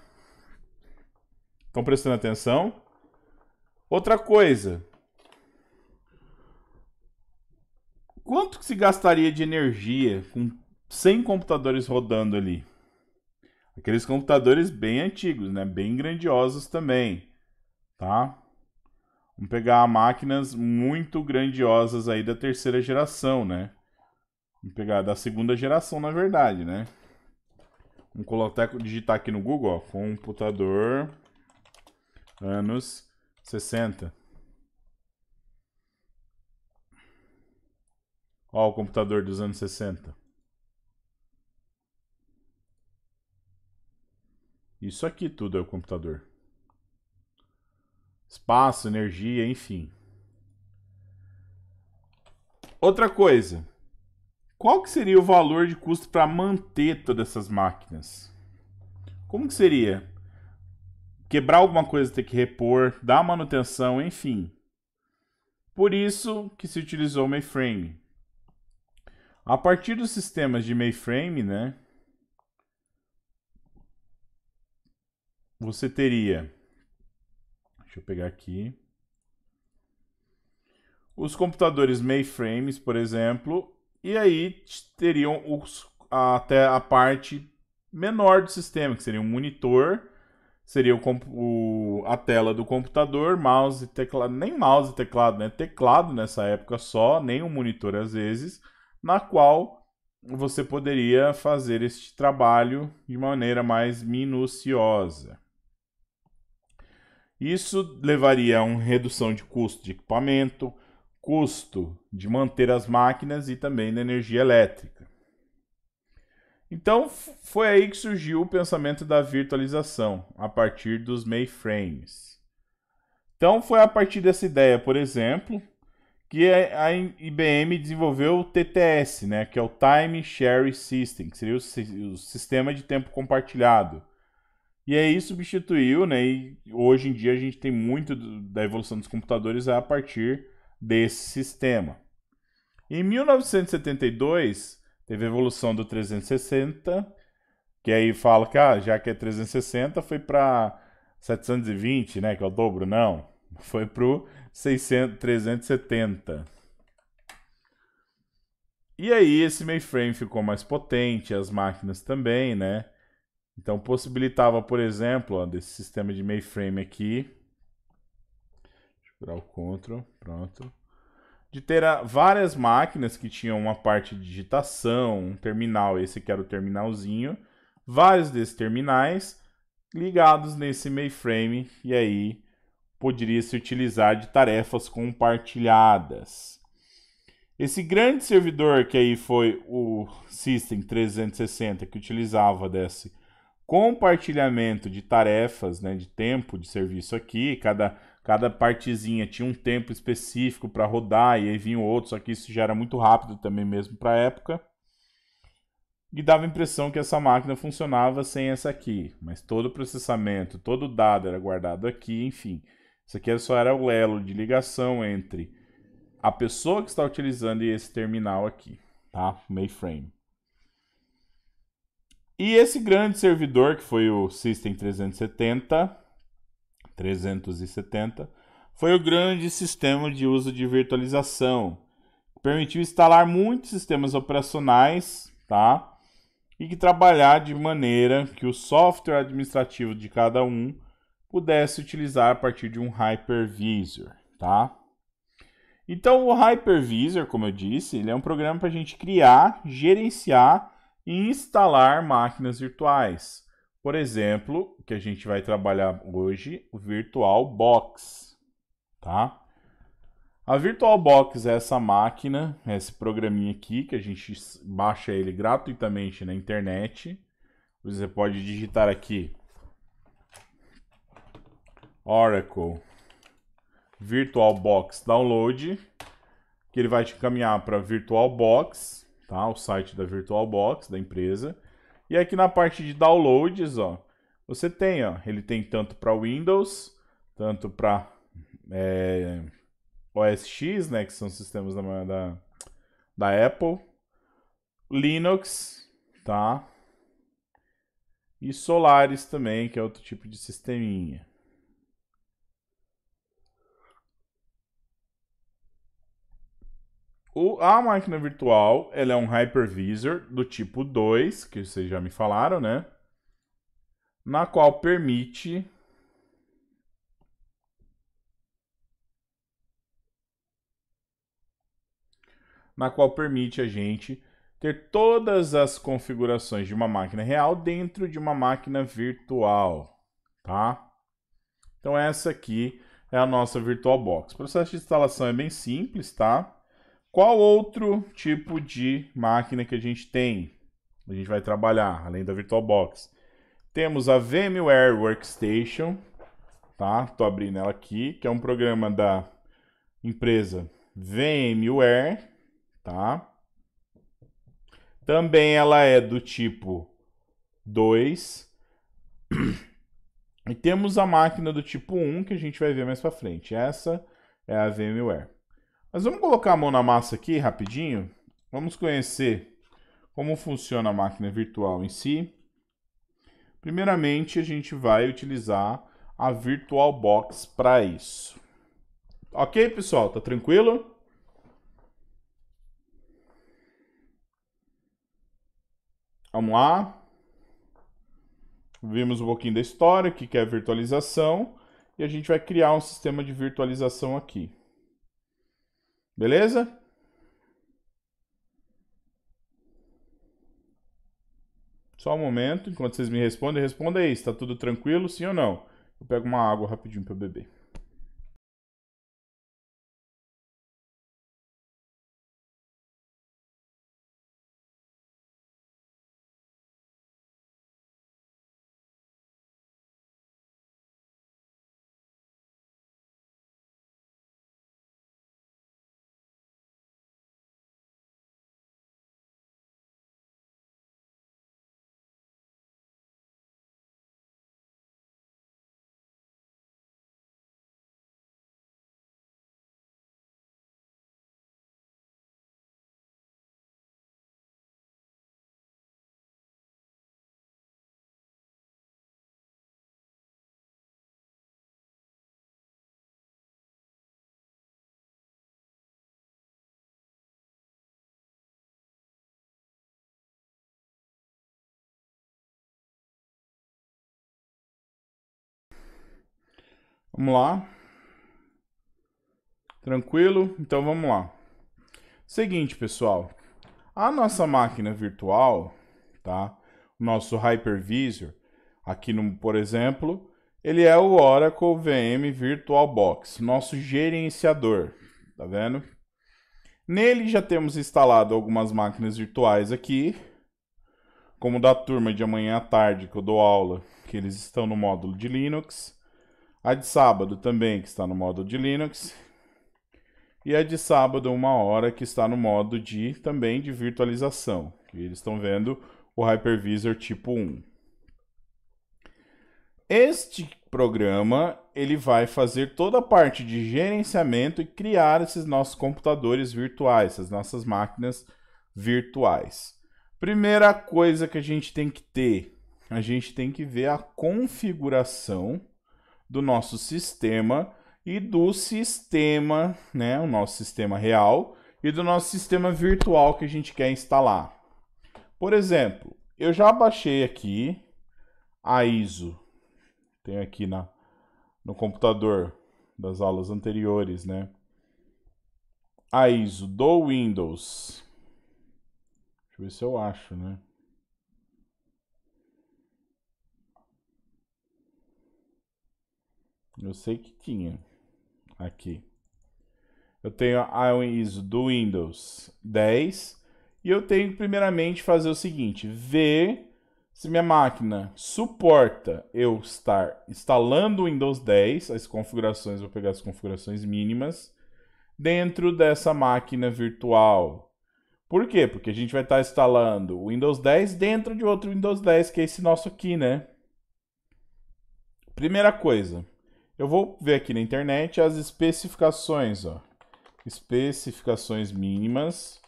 Estão prestando atenção? Outra coisa. Quanto que se gastaria de energia com 100 computadores rodando ali? Aqueles computadores bem antigos, né? Bem grandiosos também, tá? Vamos pegar máquinas muito grandiosas aí da terceira geração, né? Vamos pegar da segunda geração, na verdade, né? Vamos colocar, digitar aqui no Google, ó, computador anos 60. Olha o computador dos anos 60. Isso aqui tudo é o computador. Espaço, energia, enfim. Outra coisa. Qual que seria o valor de custo para manter todas essas máquinas? Como que seria? quebrar alguma coisa ter que repor, dar manutenção, enfim. Por isso que se utilizou o mainframe. A partir dos sistemas de mainframe, né, você teria Deixa eu pegar aqui. Os computadores mainframes, por exemplo, e aí teriam os, até a parte menor do sistema, que seria um monitor seria o, o, a tela do computador, mouse e teclado, nem mouse e teclado, né? Teclado nessa época só, nem um monitor às vezes, na qual você poderia fazer este trabalho de maneira mais minuciosa. Isso levaria a uma redução de custo de equipamento, custo de manter as máquinas e também da energia elétrica. Então foi aí que surgiu o pensamento da virtualização, a partir dos mainframes. Então foi a partir dessa ideia, por exemplo, que a IBM desenvolveu o TTS, né, que é o Time Sharing System, que seria o, o sistema de tempo compartilhado. E aí substituiu, né, e hoje em dia a gente tem muito do, da evolução dos computadores a partir desse sistema. Em 1972, Teve a evolução do 360, que aí fala que ah, já que é 360 foi para 720, né, que é o dobro, não. Foi para 600, 370. E aí esse mainframe ficou mais potente, as máquinas também, né? Então possibilitava, por exemplo, ó, desse sistema de mainframe aqui. Deixa eu tirar o Ctrl, pronto de ter várias máquinas que tinham uma parte de digitação, um terminal, esse que era o terminalzinho, vários desses terminais ligados nesse mainframe e aí poderia se utilizar de tarefas compartilhadas. Esse grande servidor que aí foi o System 360 que utilizava desse compartilhamento de tarefas, né, de tempo de serviço aqui, cada cada partezinha tinha um tempo específico para rodar e aí vinha outro, só que isso já era muito rápido também mesmo para a época. E dava a impressão que essa máquina funcionava sem essa aqui, mas todo o processamento, todo o dado era guardado aqui, enfim. Isso aqui só era o elo de ligação entre a pessoa que está utilizando e esse terminal aqui, tá? Mainframe. E esse grande servidor, que foi o System 370, 370, foi o grande sistema de uso de virtualização, que permitiu instalar muitos sistemas operacionais, tá? E que trabalhar de maneira que o software administrativo de cada um pudesse utilizar a partir de um hypervisor, tá? Então, o Hypervisor, como eu disse, ele é um programa para a gente criar, gerenciar e instalar máquinas virtuais. Por exemplo, que a gente vai trabalhar hoje, o VirtualBox, tá? A VirtualBox é essa máquina, é esse programinha aqui, que a gente baixa ele gratuitamente na internet. Você pode digitar aqui Oracle VirtualBox Download, que ele vai te encaminhar para VirtualBox, tá? O site da VirtualBox, da empresa e aqui na parte de downloads, ó, você tem, ó, ele tem tanto para Windows, tanto para é, OS X, né, que são sistemas da, da, da Apple, Linux, tá? E Solaris também, que é outro tipo de sisteminha. O, a máquina virtual, ela é um hypervisor do tipo 2, que vocês já me falaram, né? Na qual permite na qual permite a gente ter todas as configurações de uma máquina real dentro de uma máquina virtual, tá? Então essa aqui é a nossa VirtualBox. O processo de instalação é bem simples, tá? Qual outro tipo de máquina que a gente tem? A gente vai trabalhar, além da VirtualBox. Temos a VMware Workstation, tá? Tô abrindo ela aqui, que é um programa da empresa VMware, tá? Também ela é do tipo 2. E temos a máquina do tipo 1, que a gente vai ver mais para frente. Essa é a VMware. Mas vamos colocar a mão na massa aqui rapidinho. Vamos conhecer como funciona a máquina virtual em si. Primeiramente, a gente vai utilizar a VirtualBox para isso. Ok, pessoal? Tá tranquilo? Vamos lá. Vimos um pouquinho da história, o que é virtualização, e a gente vai criar um sistema de virtualização aqui. Beleza? Só um momento, enquanto vocês me respondem, responda aí, está tudo tranquilo, sim ou não? Eu pego uma água rapidinho para beber. Vamos lá. Tranquilo? Então vamos lá. Seguinte, pessoal. A nossa máquina virtual, tá? O nosso hypervisor, aqui no, por exemplo, ele é o Oracle VM VirtualBox, nosso gerenciador, tá vendo? Nele já temos instalado algumas máquinas virtuais aqui, como da turma de amanhã à tarde que eu dou aula, que eles estão no módulo de Linux. A de sábado também, que está no modo de Linux. E a de sábado, uma hora, que está no modo de também de virtualização. E eles estão vendo o Hypervisor tipo 1. Este programa ele vai fazer toda a parte de gerenciamento e criar esses nossos computadores virtuais, essas nossas máquinas virtuais. Primeira coisa que a gente tem que ter, a gente tem que ver a configuração do nosso sistema e do sistema, né, o nosso sistema real e do nosso sistema virtual que a gente quer instalar. Por exemplo, eu já baixei aqui a ISO. Tenho aqui na no computador das aulas anteriores, né? A ISO do Windows. Deixa eu ver se eu acho, né? Eu sei que tinha aqui. Eu tenho a ISO do Windows 10 e eu tenho que primeiramente fazer o seguinte, ver se minha máquina suporta eu estar instalando o Windows 10, as configurações, vou pegar as configurações mínimas, dentro dessa máquina virtual. Por quê? Porque a gente vai estar instalando o Windows 10 dentro de outro Windows 10, que é esse nosso aqui, né? Primeira coisa, eu vou ver aqui na internet as especificações, ó. Especificações mínimas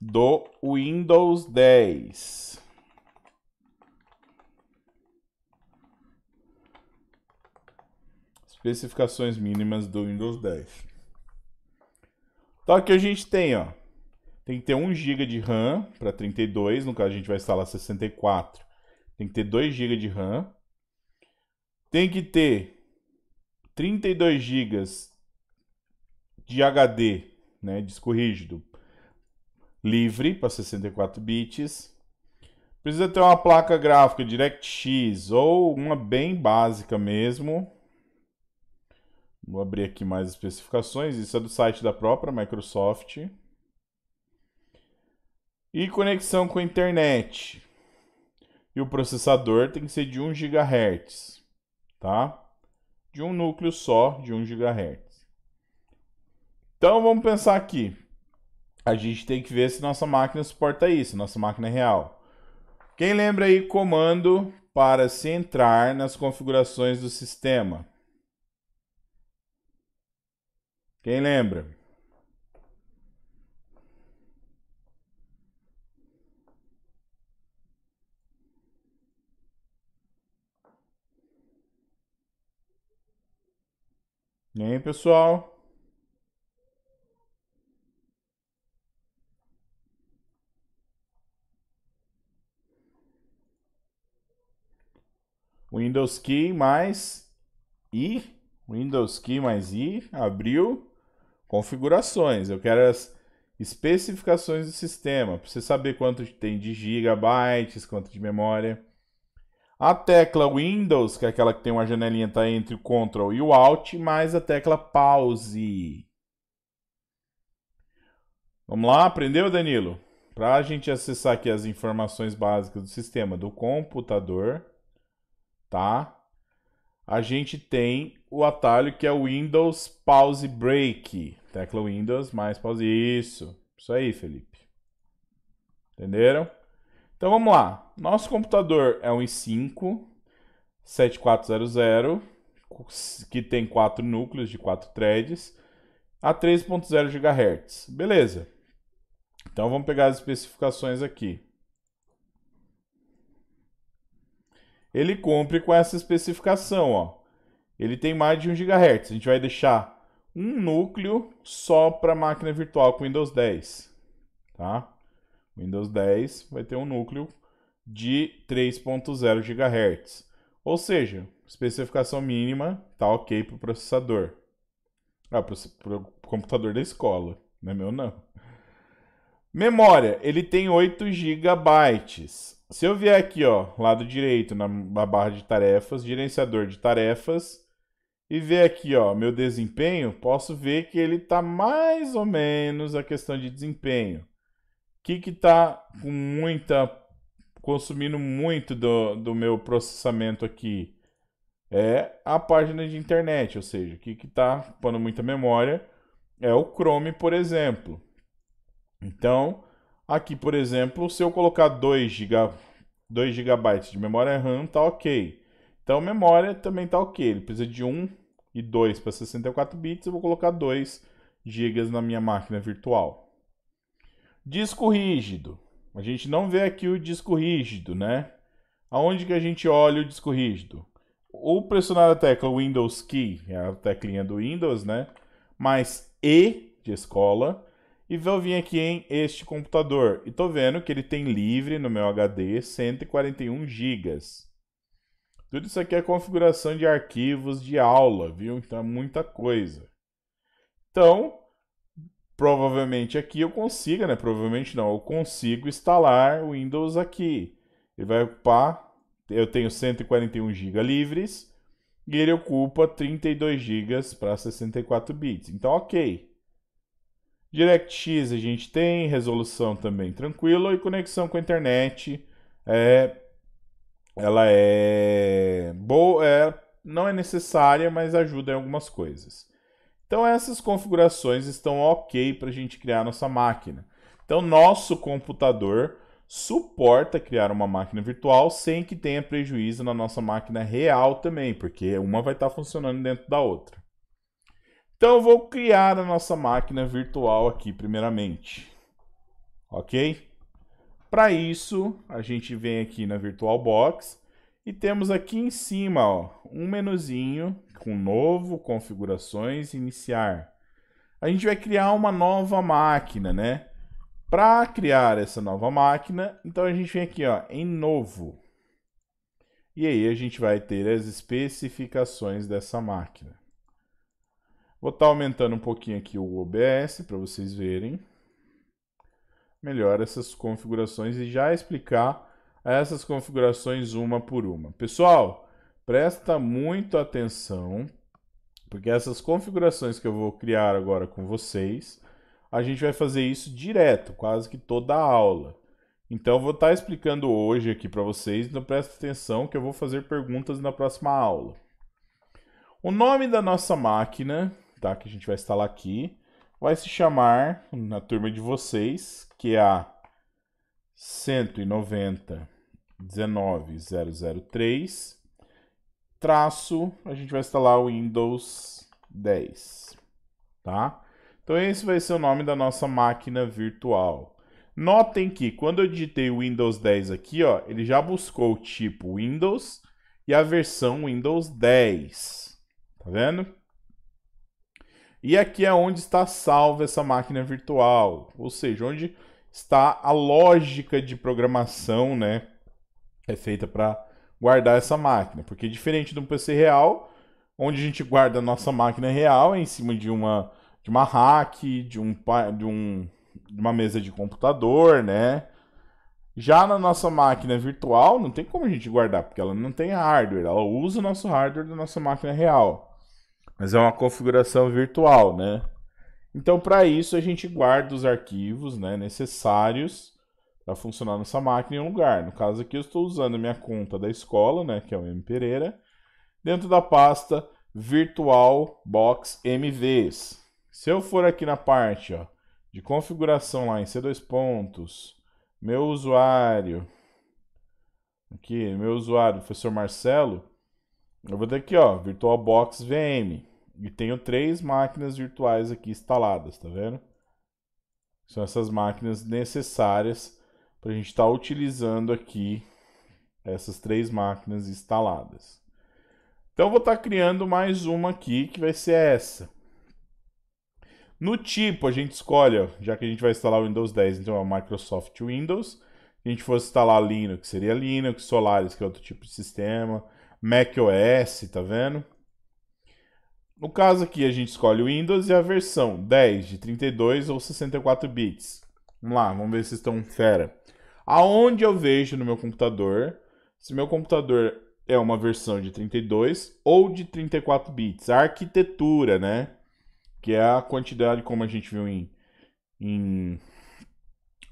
do Windows 10. Especificações mínimas do Windows 10. Então aqui a gente tem, ó. Tem que ter 1 GB de RAM para 32, no caso a gente vai instalar 64. Tem que ter 2 GB de RAM. Tem que ter 32 GB de HD, né, disco rígido, livre para 64 bits. Precisa ter uma placa gráfica DirectX ou uma bem básica mesmo. Vou abrir aqui mais especificações. Isso é do site da própria Microsoft. E conexão com a internet. E o processador tem que ser de 1 GHz, tá? de um núcleo só de 1 GHz. Então vamos pensar aqui. A gente tem que ver se nossa máquina suporta isso, nossa máquina é real. Quem lembra aí comando para se entrar nas configurações do sistema? Quem lembra? E aí, pessoal? Windows Key mais I, Windows Key mais I, abriu, configurações. Eu quero as especificações do sistema, para você saber quanto tem de gigabytes, quanto de memória. A tecla Windows, que é aquela que tem uma janelinha tá entre o Ctrl e o Alt, mais a tecla Pause. Vamos lá, aprendeu, Danilo? Para a gente acessar aqui as informações básicas do sistema do computador, tá? A gente tem o atalho que é o Windows Pause Break. Tecla Windows mais pause. Isso. Isso aí, Felipe. Entenderam? Então vamos lá. Nosso computador é um i5 7400 que tem 4 núcleos de 4 threads a 3.0 GHz. Beleza. Então vamos pegar as especificações aqui. Ele cumpre com essa especificação, ó. Ele tem mais de 1 GHz. A gente vai deixar um núcleo só para máquina virtual com Windows 10, tá? Windows 10 vai ter um núcleo de 3.0 GHz. Ou seja, especificação mínima está ok para o processador. Ah, para o computador da escola, não é meu não. Memória, ele tem 8 GB. Se eu vier aqui, ó, lado direito na barra de tarefas, gerenciador de tarefas, e ver aqui, ó, meu desempenho, posso ver que ele está mais ou menos a questão de desempenho que que tá com muita consumindo muito do, do meu processamento aqui é a página de internet, ou seja, o que que tá ocupando muita memória é o Chrome, por exemplo. Então, aqui, por exemplo, se eu colocar 2 GB 2 GB de memória RAM, tá OK. Então, memória também tá OK. Ele precisa de 1 e 2 para 64 bits, eu vou colocar 2 GB na minha máquina virtual. Disco rígido. A gente não vê aqui o disco rígido, né? Aonde que a gente olha o disco rígido? Ou pressionar a tecla Windows Key, é a teclinha do Windows, né? Mais E de escola. E vou vir aqui em este computador. E tô vendo que ele tem livre no meu HD 141 GB. Tudo isso aqui é configuração de arquivos de aula, viu? Então é muita coisa. Então, provavelmente aqui eu consiga, né? Provavelmente não, eu consigo instalar o Windows aqui. Ele vai ocupar, eu tenho 141 GB livres e ele ocupa 32 GB para 64 bits. Então, ok. DirectX a gente tem, resolução também tranquilo e conexão com a internet é ela é boa, é, não é necessária, mas ajuda em algumas coisas. Então essas configurações estão ok para a gente criar nossa máquina. Então nosso computador suporta criar uma máquina virtual sem que tenha prejuízo na nossa máquina real também, porque uma vai estar tá funcionando dentro da outra. Então eu vou criar a nossa máquina virtual aqui primeiramente. Ok? Para isso, a gente vem aqui na VirtualBox e temos aqui em cima ó, um menuzinho com novo, configurações, iniciar. A gente vai criar uma nova máquina, né? Para criar essa nova máquina, então a gente vem aqui ó, em novo. E aí a gente vai ter as especificações dessa máquina. Vou estar tá aumentando um pouquinho aqui o OBS para vocês verem. Melhor essas configurações e já explicar essas configurações uma por uma. Pessoal, Presta muito atenção, porque essas configurações que eu vou criar agora com vocês, a gente vai fazer isso direto, quase que toda a aula. Então eu vou estar tá explicando hoje aqui para vocês, então presta atenção que eu vou fazer perguntas na próxima aula. O nome da nossa máquina, tá, que a gente vai instalar aqui, vai se chamar, na turma de vocês, que é a 190 190.190.003 traço, a gente vai instalar o Windows 10, tá? Então esse vai ser o nome da nossa máquina virtual. Notem que quando eu digitei o Windows 10 aqui, ó, ele já buscou o tipo Windows e a versão Windows 10. Tá vendo? E aqui é onde está salva essa máquina virtual, ou seja, onde está a lógica de programação, né? É feita para guardar essa máquina. Porque diferente de um PC real, onde a gente guarda a nossa máquina real em cima de uma, de uma rack, de, um, de, um, de uma mesa de computador, né? Já na nossa máquina virtual, não tem como a gente guardar, porque ela não tem hardware, ela usa o nosso hardware da nossa máquina real. Mas é uma configuração virtual, né? Então, para isso, a gente guarda os arquivos né, necessários para funcionar nessa máquina em um lugar. No caso aqui, eu estou usando a minha conta da escola, né, que é o M Pereira, dentro da pasta VirtualBox MVs. Se eu for aqui na parte ó, de configuração lá em C2 pontos, meu usuário, aqui, meu usuário, professor Marcelo, eu vou daqui, ó, VirtualBox VM. E tenho três máquinas virtuais aqui instaladas, tá vendo? São essas máquinas necessárias para a gente estar tá utilizando aqui essas três máquinas instaladas. Então vou estar tá criando mais uma aqui que vai ser essa. No tipo a gente escolhe, ó, já que a gente vai instalar o Windows 10, então é o Microsoft Windows. Se a gente fosse instalar Linux, seria Linux, Solaris, que é outro tipo de sistema, Mac OS, tá vendo? No caso aqui, a gente escolhe o Windows e a versão 10 de 32 ou 64 bits. Vamos lá, vamos ver se estão fera. Aonde eu vejo no meu computador, se meu computador é uma versão de 32 ou de 34 bits, a arquitetura, né? Que é a quantidade, como a gente viu em, em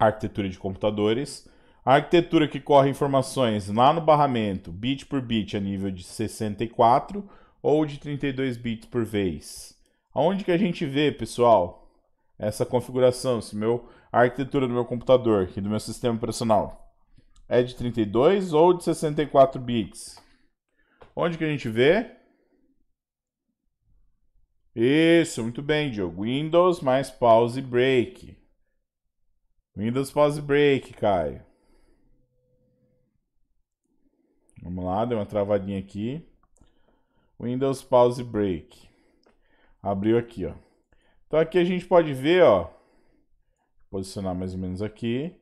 arquitetura de computadores. A arquitetura que corre informações lá no barramento, bit por bit, a nível de 64 ou de 32 bits por vez. Aonde que a gente vê, pessoal, essa configuração? Se meu a arquitetura do meu computador e do meu sistema operacional é de 32 ou de 64 bits? Onde que a gente vê? Isso, muito bem, Diogo. Windows mais pause break. Windows pause break, Caio. Vamos lá, deu uma travadinha aqui. Windows pause break. Abriu aqui, ó. Então aqui a gente pode ver, ó, posicionar mais ou menos aqui.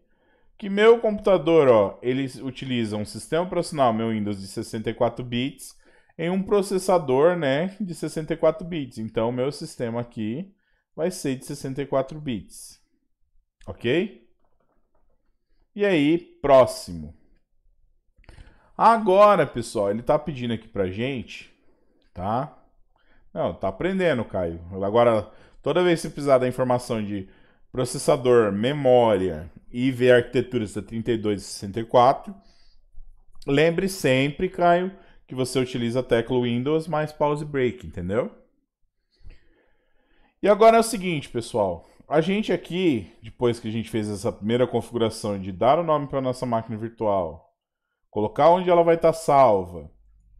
Que meu computador, ó, ele utiliza um sistema operacional, meu Windows, de 64 bits, em um processador, né, de 64 bits. Então, meu sistema aqui vai ser de 64 bits. Ok? E aí, próximo. Agora, pessoal, ele tá pedindo aqui pra gente, tá? Não, tá aprendendo, Caio. Agora, toda vez que precisar da informação de processador, memória, e ver arquiteturas da é 32 e 64. Lembre sempre, Caio, que você utiliza a tecla Windows mais pause break, entendeu? E agora é o seguinte, pessoal. A gente aqui, depois que a gente fez essa primeira configuração de dar o nome para a nossa máquina virtual, colocar onde ela vai estar tá salva,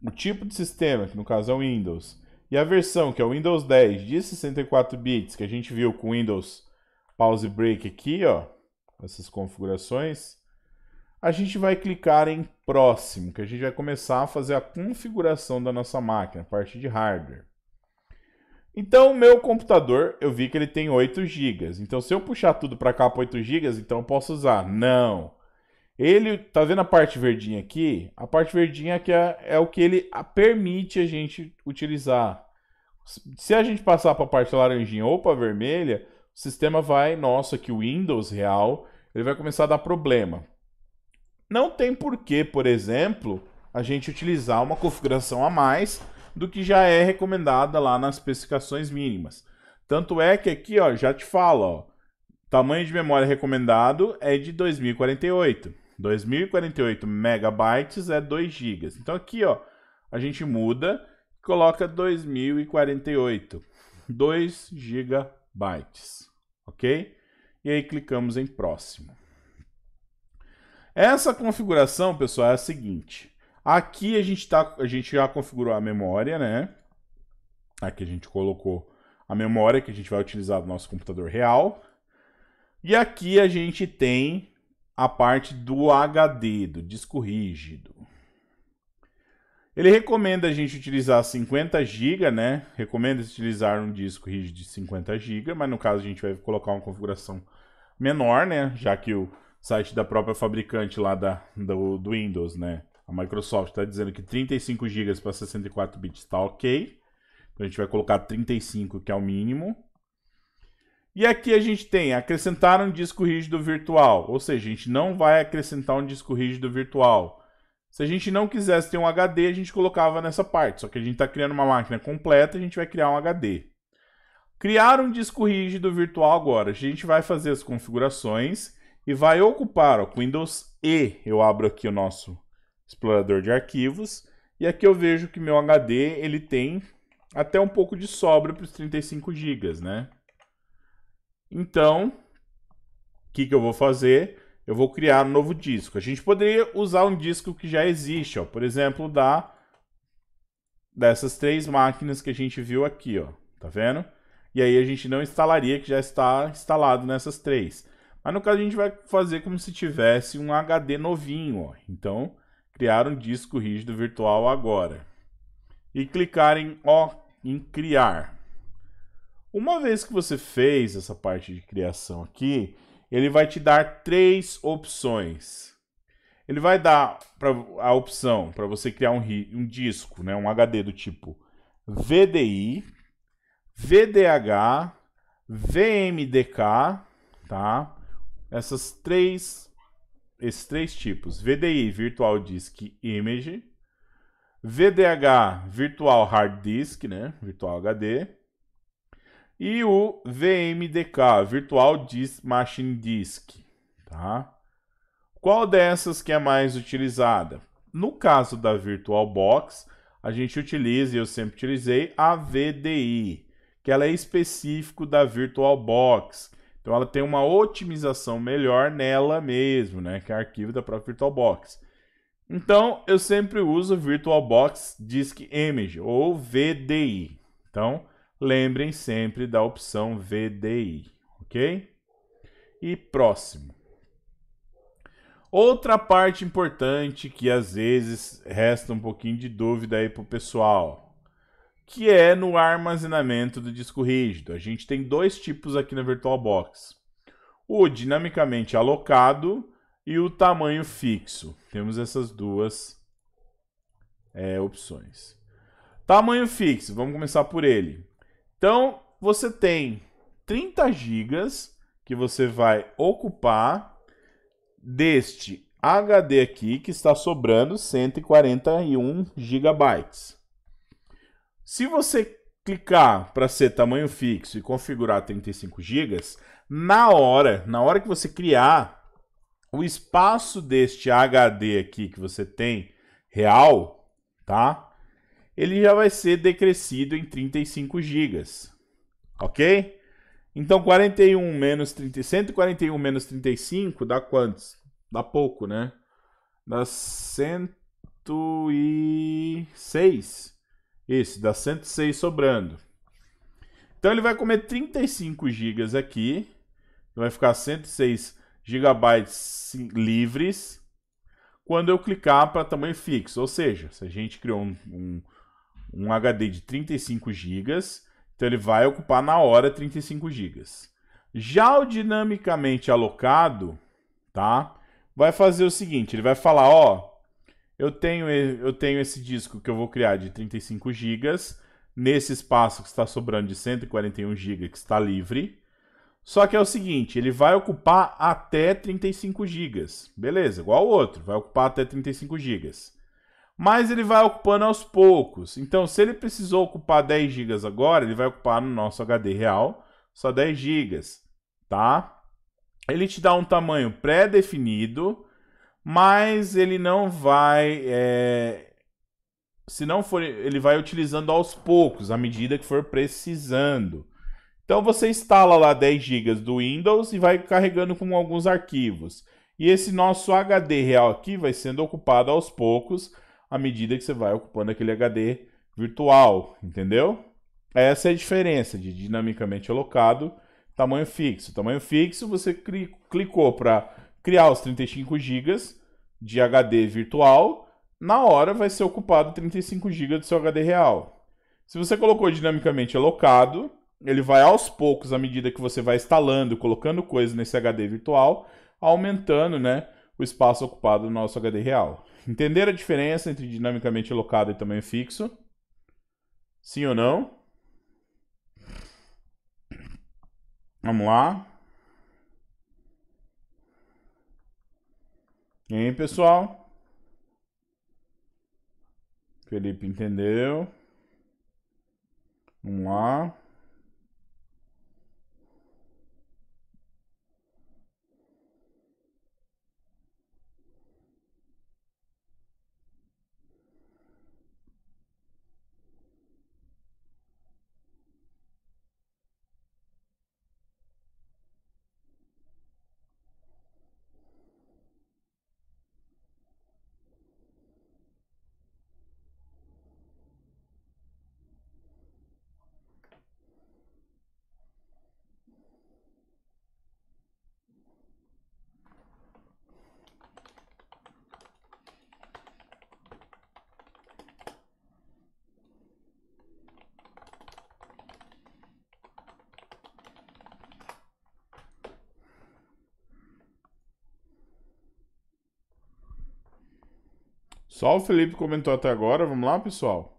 o tipo de sistema, que no caso é o Windows, e a versão, que é o Windows 10 de 64 bits, que a gente viu com o Windows pause break aqui, ó, essas configurações, a gente vai clicar em próximo, que a gente vai começar a fazer a configuração da nossa máquina, a parte de hardware. Então, meu computador, eu vi que ele tem 8 GB. Então, se eu puxar tudo para cá para 8 GB, então eu posso usar. Não. Ele, tá vendo a parte verdinha aqui? A parte verdinha é que é, é o que ele permite a gente utilizar. Se a gente passar para a parte laranjinha ou para vermelha, o sistema vai, nossa, que o Windows real, ele vai começar a dar problema. Não tem porquê, por exemplo, a gente utilizar uma configuração a mais do que já é recomendada lá nas especificações mínimas. Tanto é que aqui, ó, já te falo, ó, tamanho de memória recomendado é de 2048. 2048 megabytes é 2 GB. Então aqui, ó, a gente muda e coloca 2048, 2 GB bytes, ok? E aí clicamos em próximo. Essa configuração, pessoal, é a seguinte. Aqui a gente, tá, a gente já configurou a memória, né? Aqui a gente colocou a memória que a gente vai utilizar do nosso computador real. E aqui a gente tem a parte do HD, do disco rígido. Ele recomenda a gente utilizar 50 GB, né? Recomenda utilizar um disco rígido de 50 GB, mas no caso a gente vai colocar uma configuração menor, né? Já que o site da própria fabricante lá da, do, do Windows, né? A Microsoft está dizendo que 35 GB para 64 bits está ok. Então a gente vai colocar 35, que é o mínimo. E aqui a gente tem acrescentar um disco rígido virtual, ou seja, a gente não vai acrescentar um disco rígido virtual. Se a gente não quisesse ter um HD, a gente colocava nessa parte. Só que a gente está criando uma máquina completa, a gente vai criar um HD. Criar um disco rígido virtual agora. A gente vai fazer as configurações e vai ocupar o Windows E. Eu abro aqui o nosso explorador de arquivos e aqui eu vejo que meu HD ele tem até um pouco de sobra para os 35 GB, né? Então, o que, que eu vou fazer? eu vou criar um novo disco. A gente poderia usar um disco que já existe, ó, por exemplo, da dessas três máquinas que a gente viu aqui, ó, tá vendo? E aí a gente não instalaria que já está instalado nessas três. Mas no caso a gente vai fazer como se tivesse um HD novinho, ó. Então, criar um disco rígido virtual agora. E clicar em ó, em criar. Uma vez que você fez essa parte de criação aqui, ele vai te dar três opções. Ele vai dar pra, a opção para você criar um, um disco, né, um HD do tipo VDI, VDH, VMDK, tá? Essas três, esses três tipos: VDI Virtual Disk Image, VDH Virtual Hard Disk, né? Virtual HD, e o VMDK, Virtual Disk Machine Disk, tá? Qual dessas que é mais utilizada? No caso da VirtualBox, a gente utiliza, e eu sempre utilizei, a VDI, que ela é específico da VirtualBox. Então ela tem uma otimização melhor nela mesmo, né? Que é arquivo da própria VirtualBox. Então eu sempre uso VirtualBox Disk Image ou VDI. Então Lembrem sempre da opção VDI, ok? E próximo. Outra parte importante que às vezes resta um pouquinho de dúvida aí para o pessoal, que é no armazenamento do disco rígido. A gente tem dois tipos aqui na VirtualBox: o dinamicamente alocado e o tamanho fixo. Temos essas duas é, opções. Tamanho fixo, vamos começar por ele. Então, você tem 30 gigas que você vai ocupar deste HD aqui que está sobrando 141 gigabytes. Se você clicar para ser tamanho fixo e configurar 35 GB, na hora, na hora que você criar o espaço deste HD aqui que você tem real, tá? ele já vai ser decrescido em 35 GB. Ok? Então 41 menos 30, 141 menos 35 dá quantos? Dá pouco, né? Dá 106. Isso, dá 106 sobrando. Então ele vai comer 35 GB aqui. Vai ficar 106 GB livres quando eu clicar para tamanho fixo. Ou seja, se a gente criou um, um um HD de 35 GB, então ele vai ocupar na hora 35 GB. Já o dinamicamente alocado, tá? Vai fazer o seguinte, ele vai falar, ó, eu tenho eu tenho esse disco que eu vou criar de 35 GB, nesse espaço que está sobrando de 141 GB que está livre. Só que é o seguinte, ele vai ocupar até 35 GB. Beleza, igual o outro, vai ocupar até 35 GB mas ele vai ocupando aos poucos. Então, se ele precisou ocupar 10 GB agora, ele vai ocupar no nosso HD real só 10 GB, tá? Ele te dá um tamanho pré-definido, mas ele não vai, é... se não for, ele vai utilizando aos poucos, à medida que for precisando. Então você instala lá 10 GB do Windows e vai carregando com alguns arquivos. E esse nosso HD real aqui vai sendo ocupado aos poucos à medida que você vai ocupando aquele HD virtual, entendeu? Essa é a diferença de dinamicamente alocado, tamanho fixo. Tamanho fixo, você clicou para criar os 35 GB de HD virtual, na hora vai ser ocupado 35 GB do seu HD real. Se você colocou dinamicamente alocado, ele vai aos poucos, à medida que você vai instalando, colocando coisas nesse HD virtual, aumentando né, o espaço ocupado no nosso HD real. Entender a diferença entre dinamicamente locado e tamanho fixo? Sim ou não? Vamos lá. E aí, pessoal? Felipe entendeu. Vamos lá. Só o Felipe comentou até agora. Vamos lá, pessoal.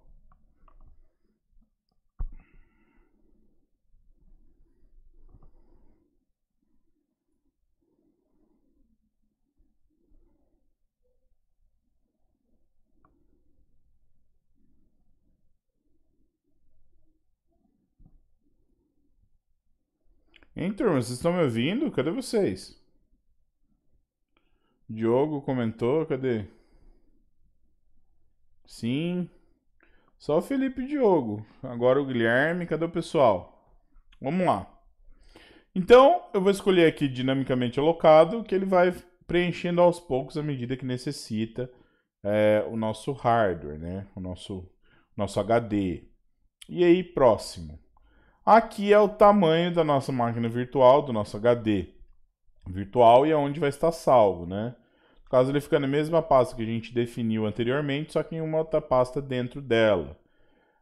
Hein, turma, vocês estão me ouvindo? Cadê vocês? Diogo comentou, cadê? Sim. Só o Felipe e Diogo. Agora o Guilherme. Cadê o pessoal? Vamos lá. Então, eu vou escolher aqui dinamicamente alocado, que ele vai preenchendo aos poucos à medida que necessita é, o nosso hardware, né? O nosso, nosso HD. E aí, próximo. Aqui é o tamanho da nossa máquina virtual, do nosso HD virtual e aonde é vai estar salvo, né? caso ele fica na mesma pasta que a gente definiu anteriormente, só que em uma outra pasta dentro dela.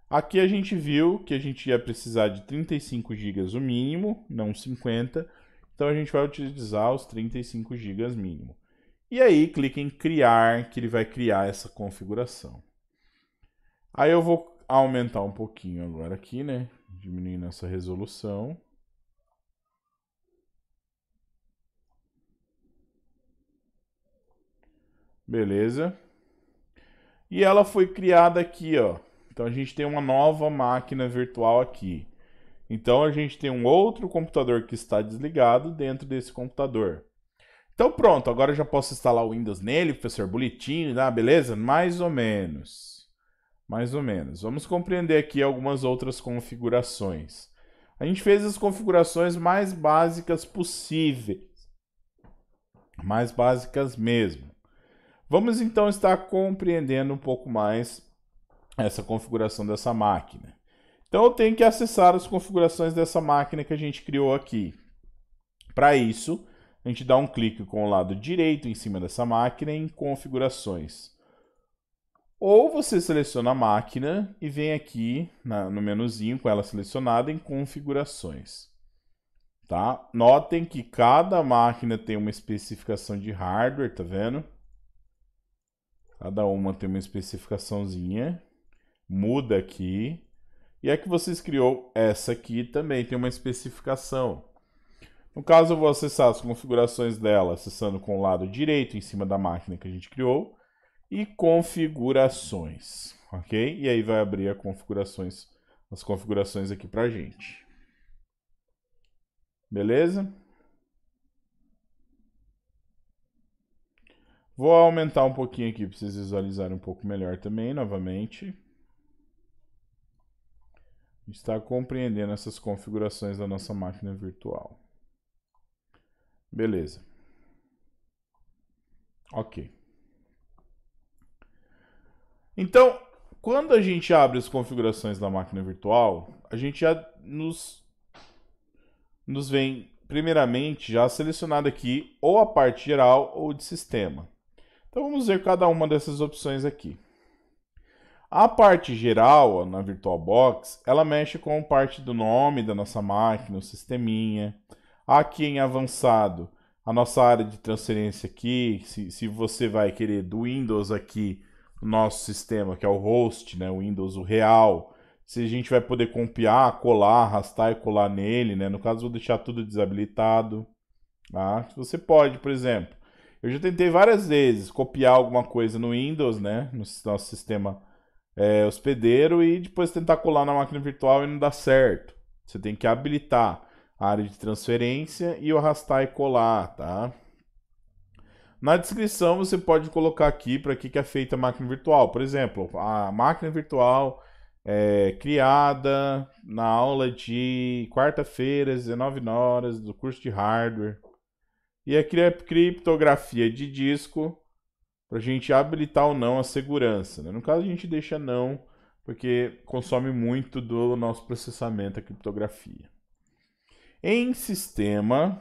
Aqui a gente viu que a gente ia precisar de 35 GB o mínimo, não 50, então a gente vai utilizar os 35 GB mínimo. E aí clique em criar, que ele vai criar essa configuração. Aí eu vou aumentar um pouquinho agora aqui, né? Diminuir nossa resolução. Beleza? E ela foi criada aqui, ó. Então a gente tem uma nova máquina virtual aqui. Então a gente tem um outro computador que está desligado dentro desse computador. Então pronto, agora eu já posso instalar o Windows nele, professor, bonitinho, tá? beleza? Mais ou menos. Mais ou menos. Vamos compreender aqui algumas outras configurações. A gente fez as configurações mais básicas possíveis. Mais básicas mesmo. Vamos então estar compreendendo um pouco mais essa configuração dessa máquina. Então eu tenho que acessar as configurações dessa máquina que a gente criou aqui. Para isso, a gente dá um clique com o lado direito em cima dessa máquina em configurações. Ou você seleciona a máquina e vem aqui na, no menuzinho com ela selecionada em configurações. Tá? Notem que cada máquina tem uma especificação de hardware, tá vendo? Cada uma tem uma especificaçãozinha. Muda aqui. E a que vocês criou, essa aqui também tem uma especificação. No caso, eu vou acessar as configurações dela, acessando com o lado direito em cima da máquina que a gente criou. E configurações, ok? E aí vai abrir a configurações, as configurações aqui a gente. Beleza? Vou aumentar um pouquinho aqui para vocês visualizarem um pouco melhor também, novamente. Está compreendendo essas configurações da nossa máquina virtual. Beleza. Ok. Então, quando a gente abre as configurações da máquina virtual, a gente já nos, nos vem, primeiramente, já selecionado aqui ou a parte geral ou de sistema. Então vamos ver cada uma dessas opções aqui. A parte geral na VirtualBox, ela mexe com parte do nome da nossa máquina, o sisteminha. Aqui em avançado, a nossa área de transferência aqui, se, se você vai querer do Windows aqui, o nosso sistema, que é o host, né, o Windows, o real, se a gente vai poder copiar, colar, arrastar e colar nele, né? No caso, vou deixar tudo desabilitado. Tá? Você pode, por exemplo, eu já tentei várias vezes copiar alguma coisa no Windows, né? No nosso sistema é, hospedeiro e depois tentar colar na máquina virtual e não dá certo. Você tem que habilitar a área de transferência e o arrastar e colar, tá? Na descrição você pode colocar aqui para que, que é feita a máquina virtual. Por exemplo, a máquina virtual é criada na aula de quarta-feira, às 19 horas, do curso de hardware e aqui é a criptografia de disco para a gente habilitar ou não a segurança. Né? No caso, a gente deixa não, porque consome muito do nosso processamento a criptografia. Em sistema,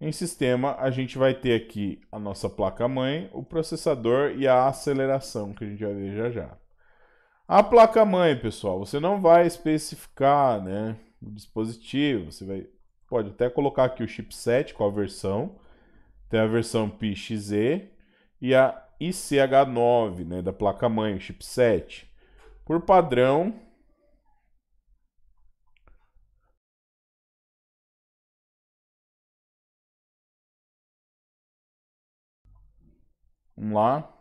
em sistema, a gente vai ter aqui a nossa placa-mãe, o processador e a aceleração, que a gente vai ver já já. A placa-mãe, pessoal, você não vai especificar né, o dispositivo, você vai Pode até colocar aqui o chipset, qual versão. Tem a versão PXE e a ICH9, né, da placa-mãe, o chipset. Por padrão, Vamos lá.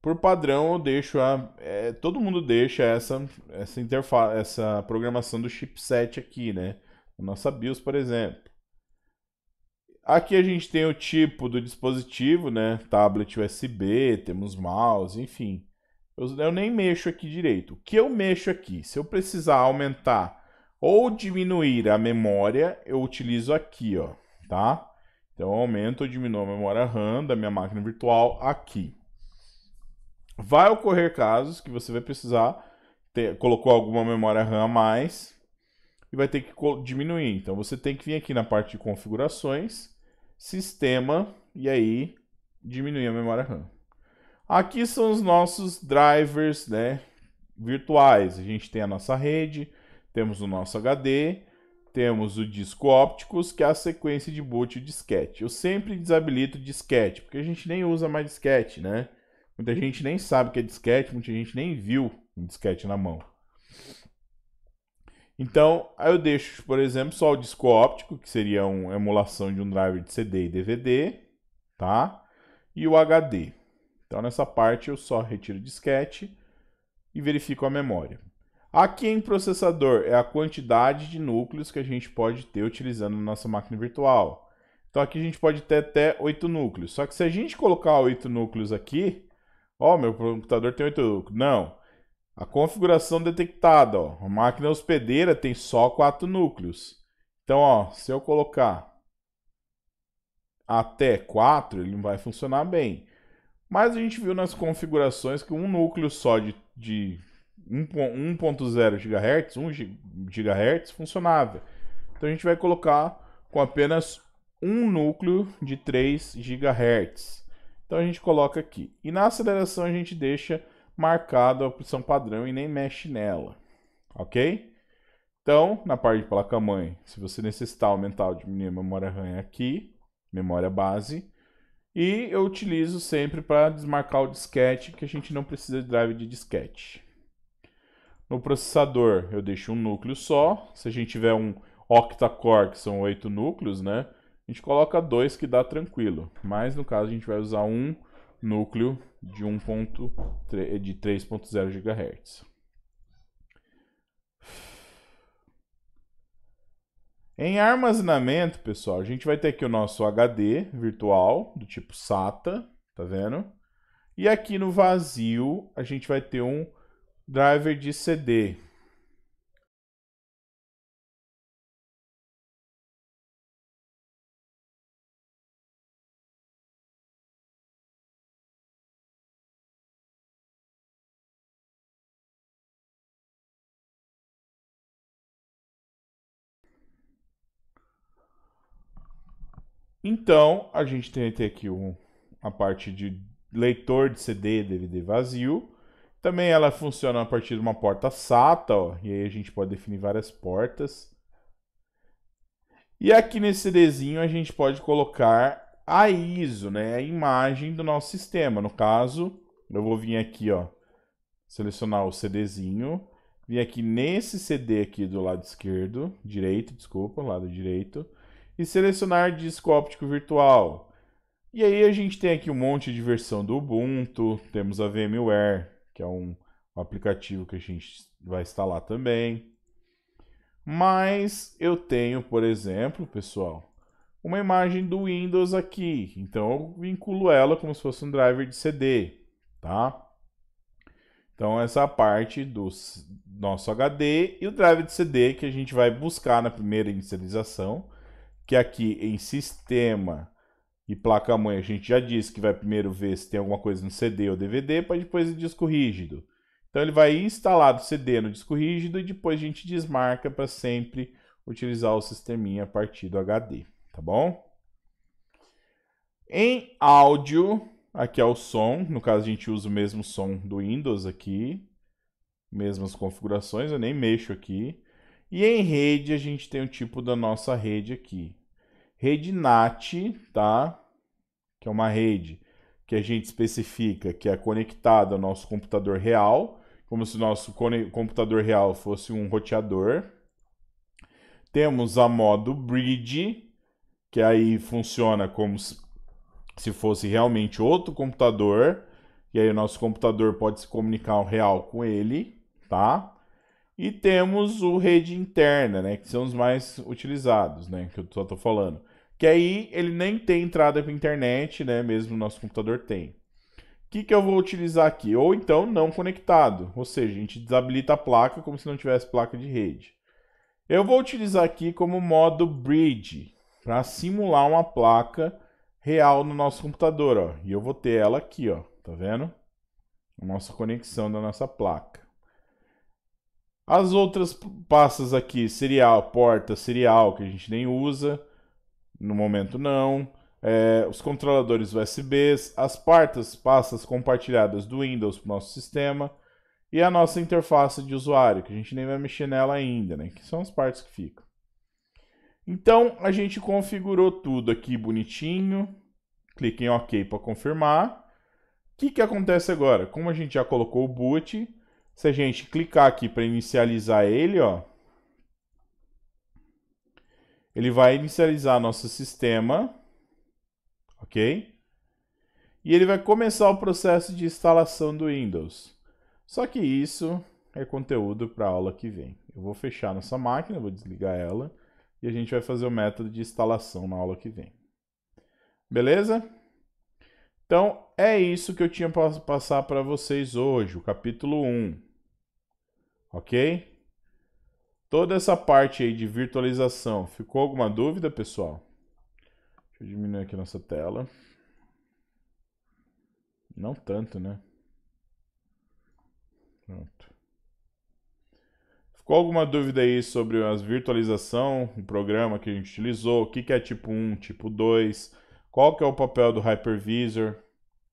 Por padrão, eu deixo a. É, todo mundo deixa essa, essa interface, essa programação do chipset aqui, né? a nossa BIOS, por exemplo. Aqui a gente tem o tipo do dispositivo, né? Tablet USB, temos mouse, enfim. Eu, eu, nem mexo aqui direito. O que eu mexo aqui? Se eu precisar aumentar ou diminuir a memória, eu utilizo aqui, ó, tá? Então eu aumento ou diminuo a memória RAM da minha máquina virtual aqui. Vai ocorrer casos que você vai precisar ter, colocou alguma memória RAM a mais, e vai ter que diminuir. Então você tem que vir aqui na parte de configurações, sistema e aí diminuir a memória RAM. Aqui são os nossos drivers né, virtuais. A gente tem a nossa rede, temos o nosso HD, temos o disco ópticos, que é a sequência de boot e disquete. Eu sempre desabilito disquete, porque a gente nem usa mais disquete, né? Muita gente nem sabe o que é disquete, muita gente nem viu um disquete na mão. Então, aí eu deixo, por exemplo, só o disco óptico, que seria uma emulação de um driver de CD e DVD, tá? E o HD. Então, nessa parte eu só retiro o disquete e verifico a memória. Aqui em processador é a quantidade de núcleos que a gente pode ter utilizando nossa máquina virtual. Então aqui a gente pode ter até 8 núcleos. Só que se a gente colocar 8 núcleos aqui, ó, meu computador tem 8 núcleos. Não, a configuração detectada, ó, a máquina hospedeira tem só quatro núcleos. Então, ó, se eu colocar até 4, ele não vai funcionar bem. Mas a gente viu nas configurações que um núcleo só de, de 1.0 GHz, 1 GHz funcionava. Então a gente vai colocar com apenas um núcleo de 3 GHz. Então a gente coloca aqui. E na aceleração a gente deixa marcado a opção padrão e nem mexe nela, ok? Então, na parte de placa-mãe, se você necessitar aumentar ou diminuir a memória RAM é aqui, memória base, e eu utilizo sempre para desmarcar o disquete, que a gente não precisa de drive de disquete. No processador, eu deixo um núcleo só. Se a gente tiver um octa-core, que são oito núcleos, né? A gente coloca dois que dá tranquilo. Mas no caso, a gente vai usar um núcleo de 1.3 de 3.0 GHz. Em armazenamento, pessoal, a gente vai ter aqui o nosso HD virtual do tipo SATA, tá vendo? E aqui no vazio, a gente vai ter um driver de CD, Então, a gente tem aqui um, a parte de leitor de CD DVD vazio. Também ela funciona a partir de uma porta SATA, ó, e aí a gente pode definir várias portas. E aqui nesse CDzinho a gente pode colocar a ISO, né, a imagem do nosso sistema. No caso, eu vou vir aqui, ó, selecionar o CDzinho, vir aqui nesse CD aqui do lado esquerdo, direito, desculpa, lado direito, e selecionar disco óptico virtual. E aí a gente tem aqui um monte de versão do Ubuntu, temos a VMware, que é um aplicativo que a gente vai instalar também. Mas eu tenho, por exemplo, pessoal, uma imagem do Windows aqui. Então eu vinculo ela como se fosse um driver de CD, tá? Então essa é parte do nosso HD e o driver de CD que a gente vai buscar na primeira inicialização que aqui em sistema e placa-mãe a gente já disse que vai primeiro ver se tem alguma coisa no CD ou DVD, para depois no disco rígido. Então ele vai instalar do CD no disco rígido e depois a gente desmarca para sempre utilizar o sisteminha a partir do HD, tá bom? Em áudio, aqui é o som, no caso a gente usa o mesmo som do Windows aqui, mesmas configurações, eu nem mexo aqui. E em rede a gente tem o tipo da nossa rede aqui. Rede NAT, tá? Que é uma rede que a gente especifica que é conectada ao nosso computador real, como se o nosso computador real fosse um roteador. Temos a modo bridge, que aí funciona como se fosse realmente outro computador, e aí o nosso computador pode se comunicar ao real com ele, tá? E temos o rede interna, né? Que são os mais utilizados, né? Que eu só tô falando. Que aí ele nem tem entrada para internet, né? Mesmo o nosso computador tem. O que, que eu vou utilizar aqui? Ou então não conectado. Ou seja, a gente desabilita a placa como se não tivesse placa de rede. Eu vou utilizar aqui como modo bridge para simular uma placa real no nosso computador, ó. E eu vou ter ela aqui, ó. Tá vendo? A nossa conexão da nossa placa. As outras pastas aqui, serial, porta, serial, que a gente nem usa, no momento não. É, os controladores USBs, as partas, pastas compartilhadas do Windows para o nosso sistema e a nossa interface de usuário, que a gente nem vai mexer nela ainda, né? Que são as partes que ficam. Então, a gente configurou tudo aqui bonitinho. Clique em OK para confirmar. O que, que acontece agora? Como a gente já colocou o boot, se a gente clicar aqui para inicializar ele, ó, ele vai inicializar nosso sistema, ok? E ele vai começar o processo de instalação do Windows. Só que isso é conteúdo para a aula que vem. Eu vou fechar nossa máquina, vou desligar ela e a gente vai fazer o método de instalação na aula que vem. Beleza? Então é isso que eu tinha para passar para vocês hoje, o capítulo 1. Ok? Toda essa parte aí de virtualização, ficou alguma dúvida, pessoal? Deixa eu diminuir aqui nossa tela. Não tanto, né? Pronto. Ficou alguma dúvida aí sobre as virtualização, o programa que a gente utilizou, o que, que é tipo 1, tipo 2, qual que é o papel do hypervisor?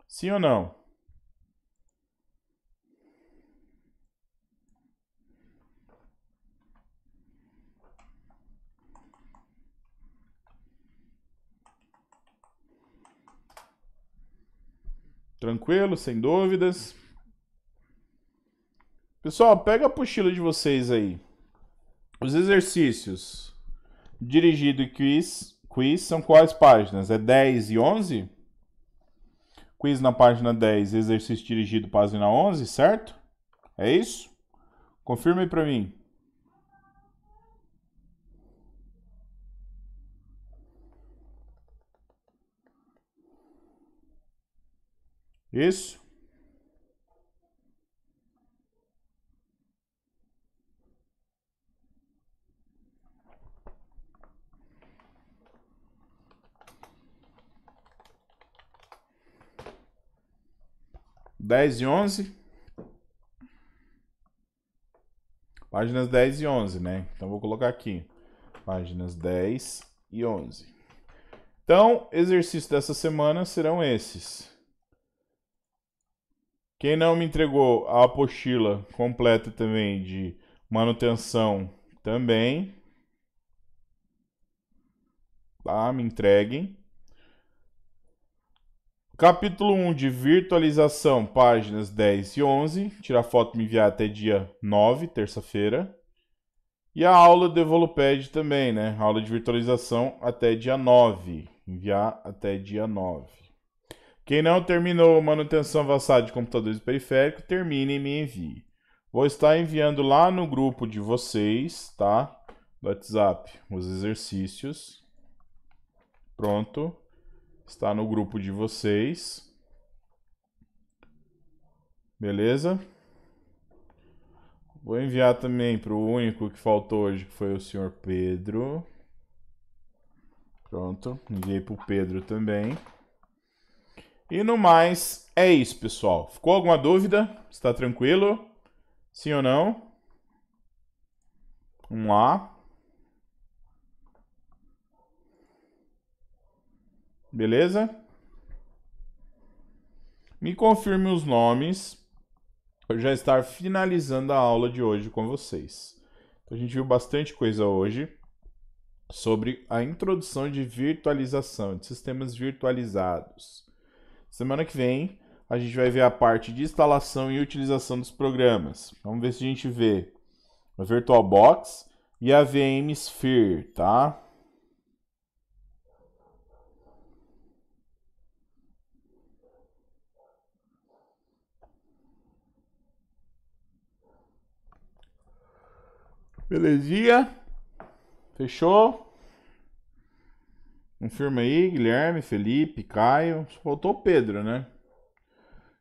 Sim ou não? tranquilo, sem dúvidas. Pessoal, pega a apostila de vocês aí. Os exercícios dirigido e quiz, quiz são quais páginas? É 10 e 11? Quiz na página 10, exercício dirigido página 11, certo? É isso? Confirme para mim. Isso? Dez e onze. Páginas 10 e 11, né? Então vou colocar aqui. Páginas 10 e 11. Então, exercício dessa semana serão esses. Quem não me entregou a apostila completa também de manutenção também. Tá, me entreguem. Capítulo 1 de virtualização, páginas 10 e 11. Tirar foto e me enviar até dia 9, terça-feira. E a aula de Evoluped também, né? A aula de virtualização até dia 9. Enviar até dia 9. Quem não terminou manutenção avançada de computadores periféricos, termine e me envie. Vou estar enviando lá no grupo de vocês, tá? Do WhatsApp, os exercícios. Pronto. Está no grupo de vocês. Beleza? Vou enviar também para o único que faltou hoje, que foi o senhor Pedro. Pronto, enviei para o Pedro também. E no mais, é isso, pessoal. Ficou alguma dúvida? Está tranquilo? Sim ou não? Vamos lá. Beleza? Me confirme os nomes eu já estar finalizando a aula de hoje com vocês. Então, a gente viu bastante coisa hoje sobre a introdução de virtualização, de sistemas virtualizados. Semana que vem a gente vai ver a parte de instalação e utilização dos programas. Vamos ver se a gente vê a VirtualBox e a VM Sphere, tá? Belezinha? Fechou? Confirma aí, Guilherme, Felipe, Caio. Só faltou o Pedro, né?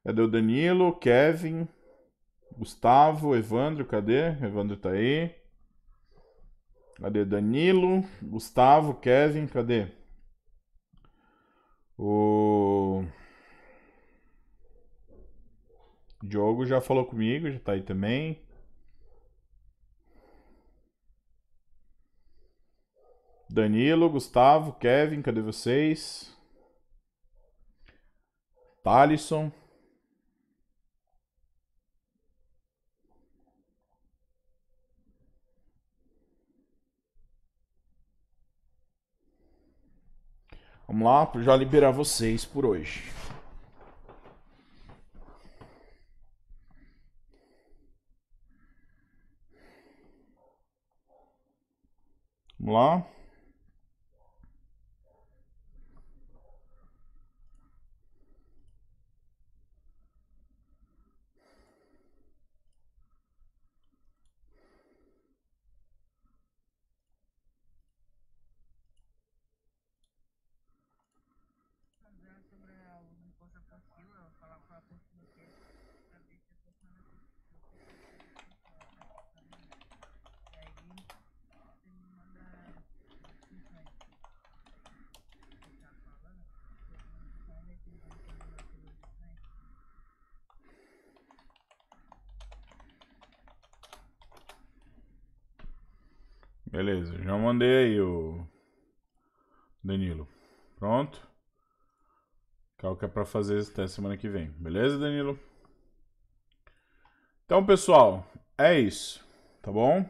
Cadê é o Danilo, Kevin, Gustavo, Evandro, cadê? Evandro tá aí. Cadê Danilo, Gustavo, Kevin, cadê? O Diogo já falou comigo, já tá aí também. Danilo, Gustavo, Kevin, cadê vocês? Talisson. Vamos lá, já liberar vocês por hoje. Vamos lá. Já mandei aí o Danilo. Pronto. Que é o que é para fazer até semana que vem. Beleza, Danilo? Então, pessoal, é isso. Tá bom?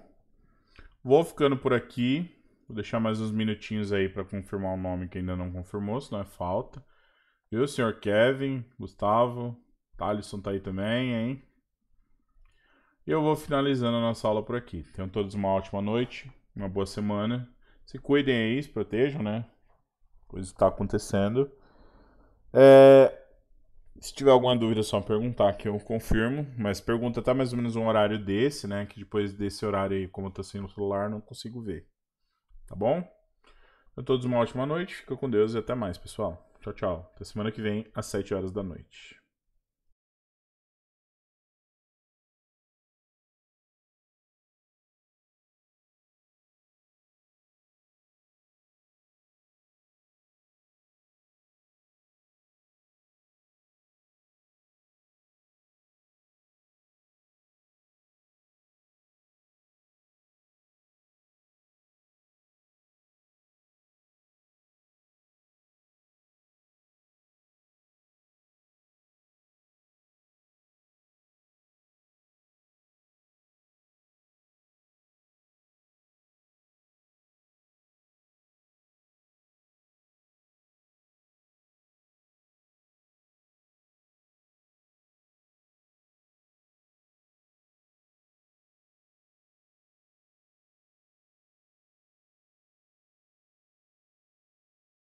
Vou ficando por aqui. Vou deixar mais uns minutinhos aí para confirmar o nome que ainda não confirmou, se não é falta. o senhor Kevin, Gustavo, Thalisson tá aí também, hein? E eu vou finalizando a nossa aula por aqui. Tenham todos uma ótima noite uma boa semana. Se cuidem aí, se protejam, né? Coisa está acontecendo. É, se tiver alguma dúvida, é só perguntar que eu confirmo. Mas pergunta até mais ou menos um horário desse, né? Que depois desse horário aí, como eu tô sem o celular, não consigo ver. Tá bom? Então, todos uma ótima noite. Fica com Deus e até mais, pessoal. Tchau, tchau. Até semana que vem, às 7 horas da noite.